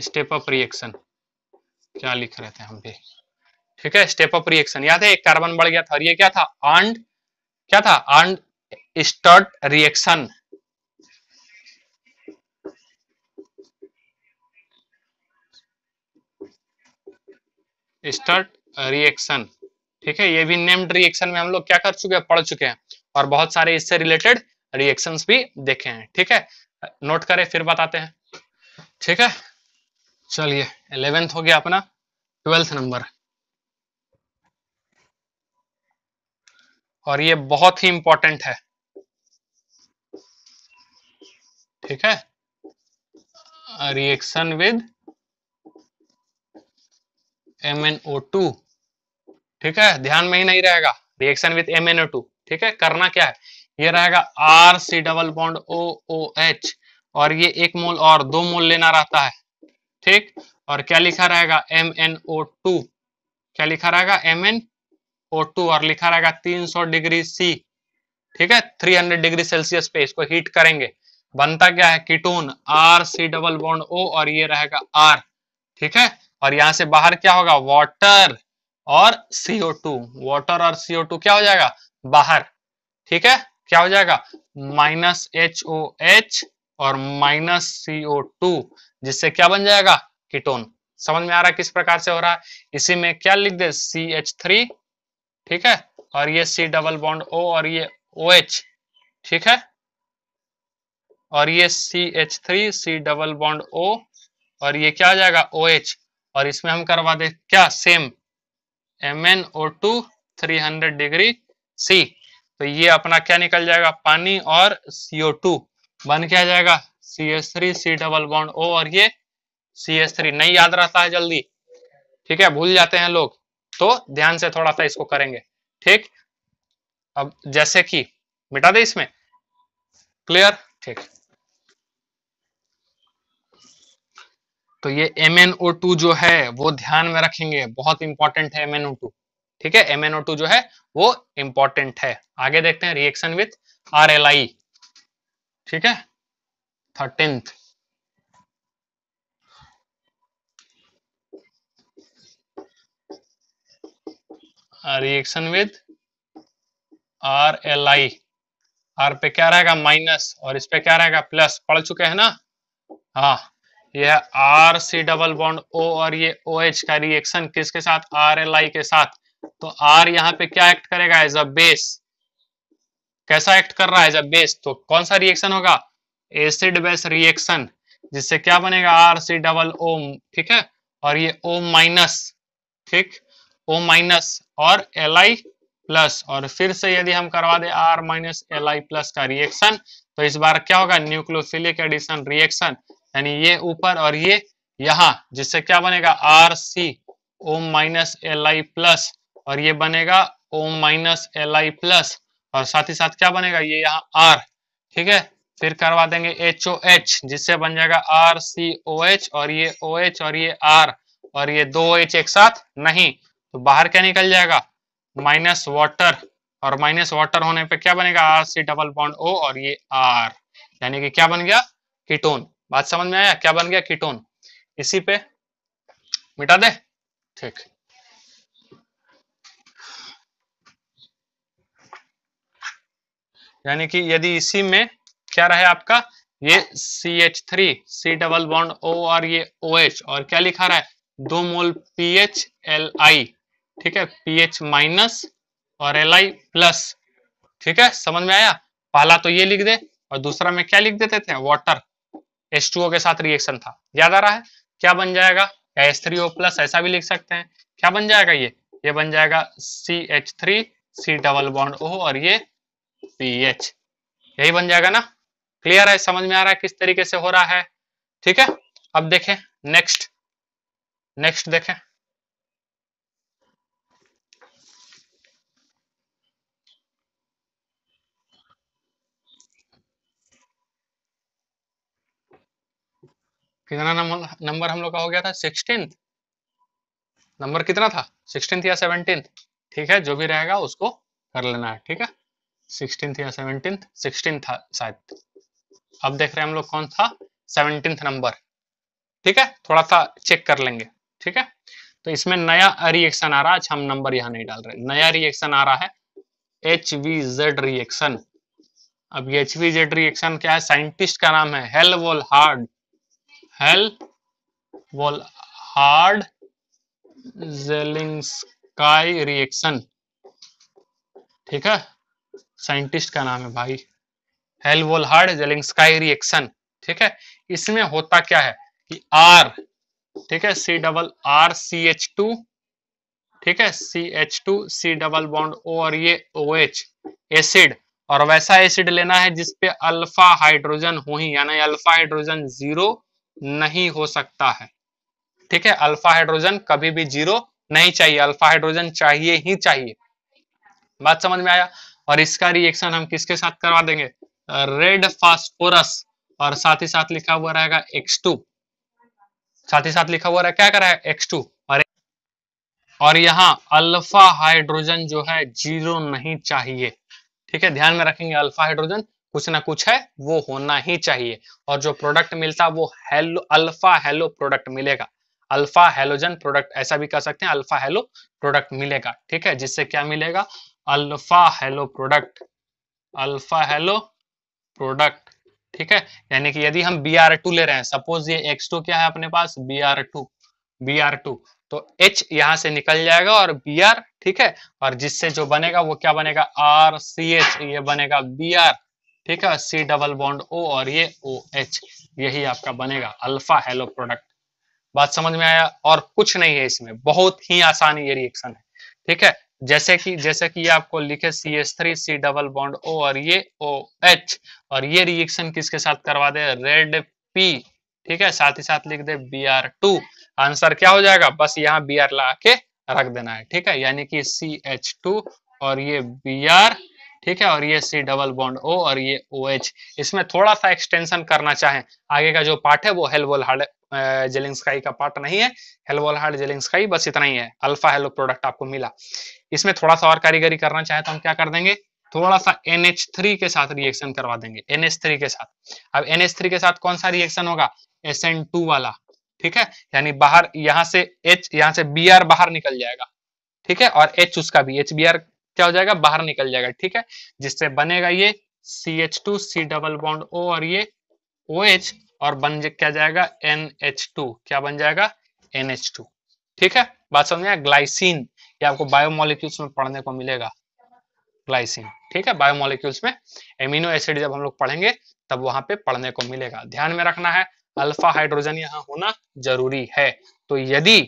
step up reaction क्या लिख रहे थे हम भी ठीक है स्टेप अप रिएक्शन याद है एक कार्बन बढ़ गया था और ये क्या था अंड क्या था Arndt Eistert reaction Eistert reaction ठीक है ये भी नेम्ड रिएक्शन में हम लोग क्या कर चुके हैं पढ़ चुके हैं और बहुत सारे इससे रिलेटेड रिएक्शन भी देखे हैं ठीक है नोट करें फिर बताते हैं ठीक है चलिए इलेवेंथ हो गया अपना ट्वेल्थ नंबर और ये बहुत ही इंपॉर्टेंट है ठीक है रिएक्शन विद MnO2 ठीक है ध्यान में ही नहीं रहेगा रिएक्शन विथ MnO2 ठीक है करना क्या है ये रहेगा R C double bond O O H और ये एक मोल और दो मोल लेना रहता है ठीक और क्या लिखा रहेगा एम एन ओ टू क्या लिखा रहेगा एम एन ओ टू और लिखा रहेगा 300 डिग्री सी ठीक है 300 डिग्री सेल्सियस पे इसको हीट करेंगे बनता क्या है ketone R C double bond O और ये रहेगा आर ठीक है और यहां से बाहर क्या होगा वाटर और सीओ टू वॉटर और सीओ टू क्या हो जाएगा बाहर ठीक है क्या हो जाएगा माइनस एच ओ एच और माइनस सीओ टू जिससे क्या बन जाएगा कीटोन समझ में आ रहा है किस प्रकार से हो रहा है इसी में क्या लिख दे सी एच थ्री ठीक है और ये सी डबल बॉन्ड ओ और ये ओ एच ठीक है और ये C H three C double bond O और ये क्या हो जाएगा ओ OH, एच और इसमें हम करवा दे क्या same M N O two three hundred degree C तो ये अपना क्या निकल जाएगा पानी और सीओ टू बन क्या जाएगा C S three C double bond O और ये सी एस थ्री नहीं याद रहता है जल्दी ठीक है भूल जाते हैं लोग तो ध्यान से थोड़ा सा इसको करेंगे ठीक अब जैसे कि मिटा दे इसमें क्लियर ठीक तो ये एम जो है वो ध्यान में रखेंगे बहुत इंपॉर्टेंट है एम ठीक है एम जो है वो इंपॉर्टेंट है आगे देखते हैं रिएक्शन विथ आई ठीक है thirteenth reaction with R L I R पे क्या रहेगा माइनस और इस पे क्या रहेगा प्लस पढ़ चुके हैं ना हाँ यह R C double bond O और ये ओ OH का रिएक्शन किसके साथ आर एल आई के साथ तो आर यहाँ पे क्या एक्ट करेगा एज अ बेस कैसा एक्ट कर रहा है एज अ बेस तो कौन सा रिएक्शन होगा एसिड बेस रिएक्शन जिससे क्या बनेगा आर सी डबल ओ ठीक है और ये ओ माइनस ठीक ओ माइनस और एल आई प्लस और फिर से यदि हम करवा दे R minus L I plus का रिएक्शन तो इस बार क्या होगा न्यूक्लियोफिलिक एडिशन रिएक्शन यानी ये ऊपर और ये यहाँ जिससे क्या बनेगा R C O minus L I plus और ये बनेगा O minus L I plus और साथ ही साथ क्या बनेगा ये यहाँ आर ठीक है फिर करवा देंगे एच ओ एच जिससे बन जाएगा आर सी ओ एच और ये ओ एच और ये आर और ये दो एच एक साथ नहीं तो बाहर क्या निकल जाएगा माइनस वाटर और माइनस वाटर होने पे क्या बनेगा R C double bond O और ये आर यानी कि क्या बन गया कीटोन बात समझ में आया क्या बन गया कीटोन इसी पे मिटा दे ठीक यानी कि यदि इसी में क्या रहे आपका ये C H three C double bond O और ये ओ OH, एच और क्या लिखा रहा है दो mole P H L I ठीक है पी एच माइनस और एल आई प्लस ठीक है समझ में आया पहला तो ये लिख दे और दूसरा में क्या लिख देते थे वाटर H2O के साथ रिएक्शन था याद आ रहा है क्या बन जाएगा या ओ प्लस ऐसा भी लिख सकते हैं क्या बन जाएगा ये ये बन जाएगा C H three C double bond O और ये पी एच यही बन जाएगा ना क्लियर है समझ में आ रहा है किस तरीके से हो रहा है ठीक है अब देखें नेक्स्ट नेक्स्ट देखें कितना नंबर हम लोग का हो गया था सिक्सटीन नंबर कितना था सिक्सटीन या सेवनटीन ठीक है जो भी रहेगा उसको कर लेना है ठीक है सिक्सटीन या सेवनटीन सिक्सटीन था शायद अब देख रहे हैं हम लोग कौन था सेवनटीन नंबर ठीक है थोड़ा सा चेक कर लेंगे ठीक है तो इसमें नया रिएक्शन आ रहा है अच्छा हम नंबर यहाँ नहीं डाल रहे नया रिएक्शन आ रहा है एच वी जेड रिएक्शन अब ये एच वी जेड रिएक्शन क्या है साइंटिस्ट का नाम है Volhard Volhard Zelinsky reaction ठीक है साइंटिस्ट का नाम है भाई हेल हार्ड जेलिंगस्काई रिएक्शन ठीक है इसमें होता क्या है कि आर ठीक है C double R C H two ठीक है C H two C double bond O और ये ओ एच एसिड और वैसा एसिड लेना है जिसपे अल्फा हाइड्रोजन हो ही यानी अल्फा हाइड्रोजन जीरो नहीं हो सकता है ठीक है अल्फा हाइड्रोजन कभी भी जीरो नहीं चाहिए अल्फा हाइड्रोजन चाहिए ही चाहिए बात समझ में आया और इसका रिएक्शन हम किसके साथ करवा देंगे रेड फास्फोरस और साथ ही साथ लिखा हुआ रहेगा X2 साथ ही साथ लिखा हुआ रहेगा क्या करा है X2 और और यहाँ अल्फा हाइड्रोजन जो है जीरो नहीं चाहिए ठीक है ध्यान में रखेंगे अल्फा हाइड्रोजन कुछ ना कुछ है वो होना ही चाहिए और जो प्रोडक्ट मिलता वो हेलो अल्फा हेलो प्रोडक्ट मिलेगा अल्फा हेलोजन प्रोडक्ट ऐसा भी कह सकते हैं अल्फा हेलो प्रोडक्ट मिलेगा ठीक है जिससे क्या मिलेगा alpha halo product alpha halo product ठीक है यानी कि यदि हम बी आर टू ले रहे हैं सपोज ये एक्स टू क्या है अपने पास B R two B R two तो H यहां से निकल जाएगा और Br ठीक है और जिससे जो बनेगा वो क्या बनेगा आर सी एच ये बनेगा बी आर ठीक है सी डबल बॉन्ड ओ और ये ओ एच यही आपका बनेगा अल्फा हेलो प्रोडक्ट बात समझ में आया और कुछ नहीं है इसमें बहुत ही आसान ये रिएक्शन है ठीक है जैसे कि जैसे कि आपको लिखे C S three C double bond O और ये ओ एच और ये रिएक्शन किसके साथ करवा दे रेड पी ठीक है साथ ही साथ लिख दे बी आर टू आंसर क्या हो जाएगा बस यहाँ बी आर ला के रख देना है ठीक है यानी कि सी एच टू और ये बी आर ठीक है और ये सी डबल बॉन्ड ओ और ये ओ एच इसमें थोड़ा सा एक्सटेंशन करना चाहे आगे का जो पार्ट है वो हेलवोल हार्ड स्काई का पार्ट नहीं है हेलवोल हार्ड स्काई बस इतना ही है अल्फा हेलो प्रोडक्ट आपको मिला इसमें थोड़ा सा और कारीगरी करना चाहे तो हम क्या कर देंगे थोड़ा सा NH3 के साथ रिएक्शन करवा देंगे NH3 के साथ अब NH3 के साथ कौन सा रिएक्शन होगा SN2 वाला ठीक है यानी बाहर यहां से H यहां से Br बाहर निकल जाएगा ठीक है और H उसका भी एच बी आर क्या हो जाएगा बाहर निकल जाएगा ठीक है जिससे बनेगा ये C H two C double bond O और ये ओ एच और बन क्या जाएगा एन एच टू क्या बन जाएगा एन एच टू ठीक है बात समझ में ग्लाइसिन ये आपको बायोमोलिक्यूल्स में पढ़ने को मिलेगा ग्लाइसिन ठीक है बायोमोलिक्यूल्स में एमिनो एसिड जब हम लोग पढ़ेंगे तब वहां पे पढ़ने को मिलेगा ध्यान में रखना है अल्फा हाइड्रोजन यहाँ होना जरूरी है तो यदि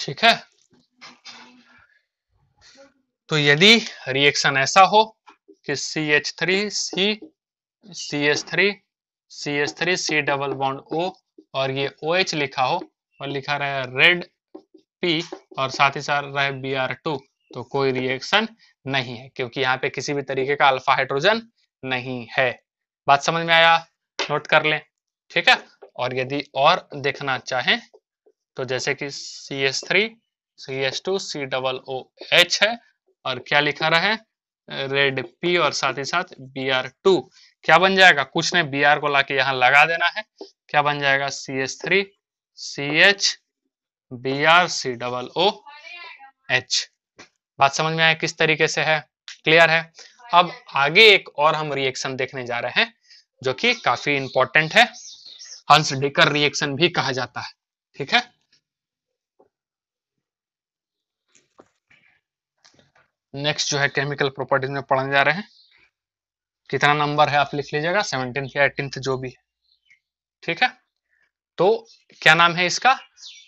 ठीक है तो यदि रिएक्शन ऐसा हो कि C H three C C H three C H three C double bond O और ये ओ OH एच लिखा हो और लिखा रहे रेड पी और साथ ही साथ रहे बी आर टू तो कोई रिएक्शन नहीं है क्योंकि यहाँ पे किसी भी तरीके का अल्फा हाइड्रोजन नहीं है बात समझ में आया नोट कर लें ठीक है और यदि और देखना चाहें तो जैसे कि C S three C S two C double O H है और क्या लिखा रहा है रेड पी और साथ ही साथ बी आर टू क्या बन जाएगा कुछ ने बी आर को लाके यहाँ लगा देना है क्या बन जाएगा C S three C H B R C double O H बात समझ में आया किस तरीके से है क्लियर है अब आगे एक और हम रिएक्शन देखने जा रहे हैं जो कि काफी इंपॉर्टेंट है हंस डिकर रिएक्शन भी कहा जाता है ठीक है नेक्स्ट जो है केमिकल प्रॉपर्टीज में पढ़ने जा रहे हैं कितना नंबर है आप लिख लीजिएगा सेवनटीन या एटीन जो भी है ठीक है तो क्या नाम है इसका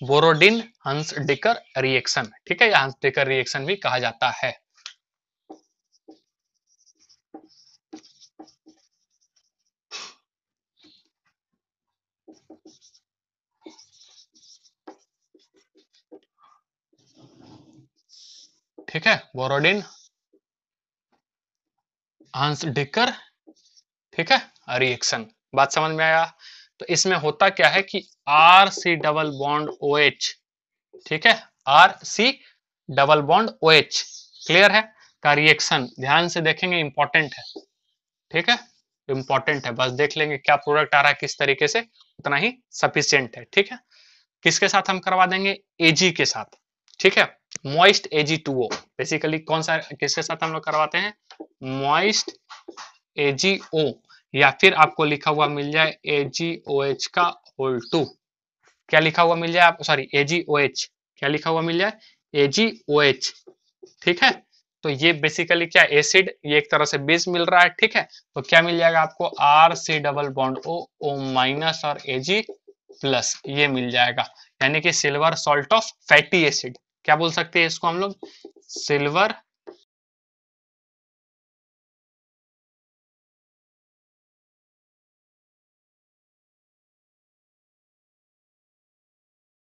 बोरोडिन हंस डिकर रिएक्शन ठीक है या हंस डिकर रिएक्शन भी कहा जाता है ठीक है बोरोडिन हंस डिकर ठीक है रिएक्शन बात समझ में आया तो इसमें होता क्या है कि R C double bond O H ठीक है R C double bond O H clear है का तो रिएक्शन ध्यान से देखेंगे इंपॉर्टेंट है ठीक है इंपॉर्टेंट है बस देख लेंगे क्या प्रोडक्ट आ रहा है किस तरीके से उतना ही सफिशियंट है ठीक है किसके साथ हम करवा देंगे एजी के साथ ठीक है moist AG two O basically कौन सा किसके साथ हम लोग करवाते हैं मॉइस्ट एजीओ या फिर आपको लिखा हुआ मिल जाए ओ एच का होल टू क्या लिखा हुआ मिल जाए आपको सॉरी एच क्या लिखा हुआ मिल जाए एच ठीक है तो ये बेसिकली क्या एसिड ये एक तरह से बेस मिल रहा है ठीक है तो क्या मिल जाएगा आपको R C double bond O O minus और एजी प्लस ये मिल जाएगा यानी कि silver salt of fatty acid क्या बोल सकते हैं इसको हम लोग सिल्वर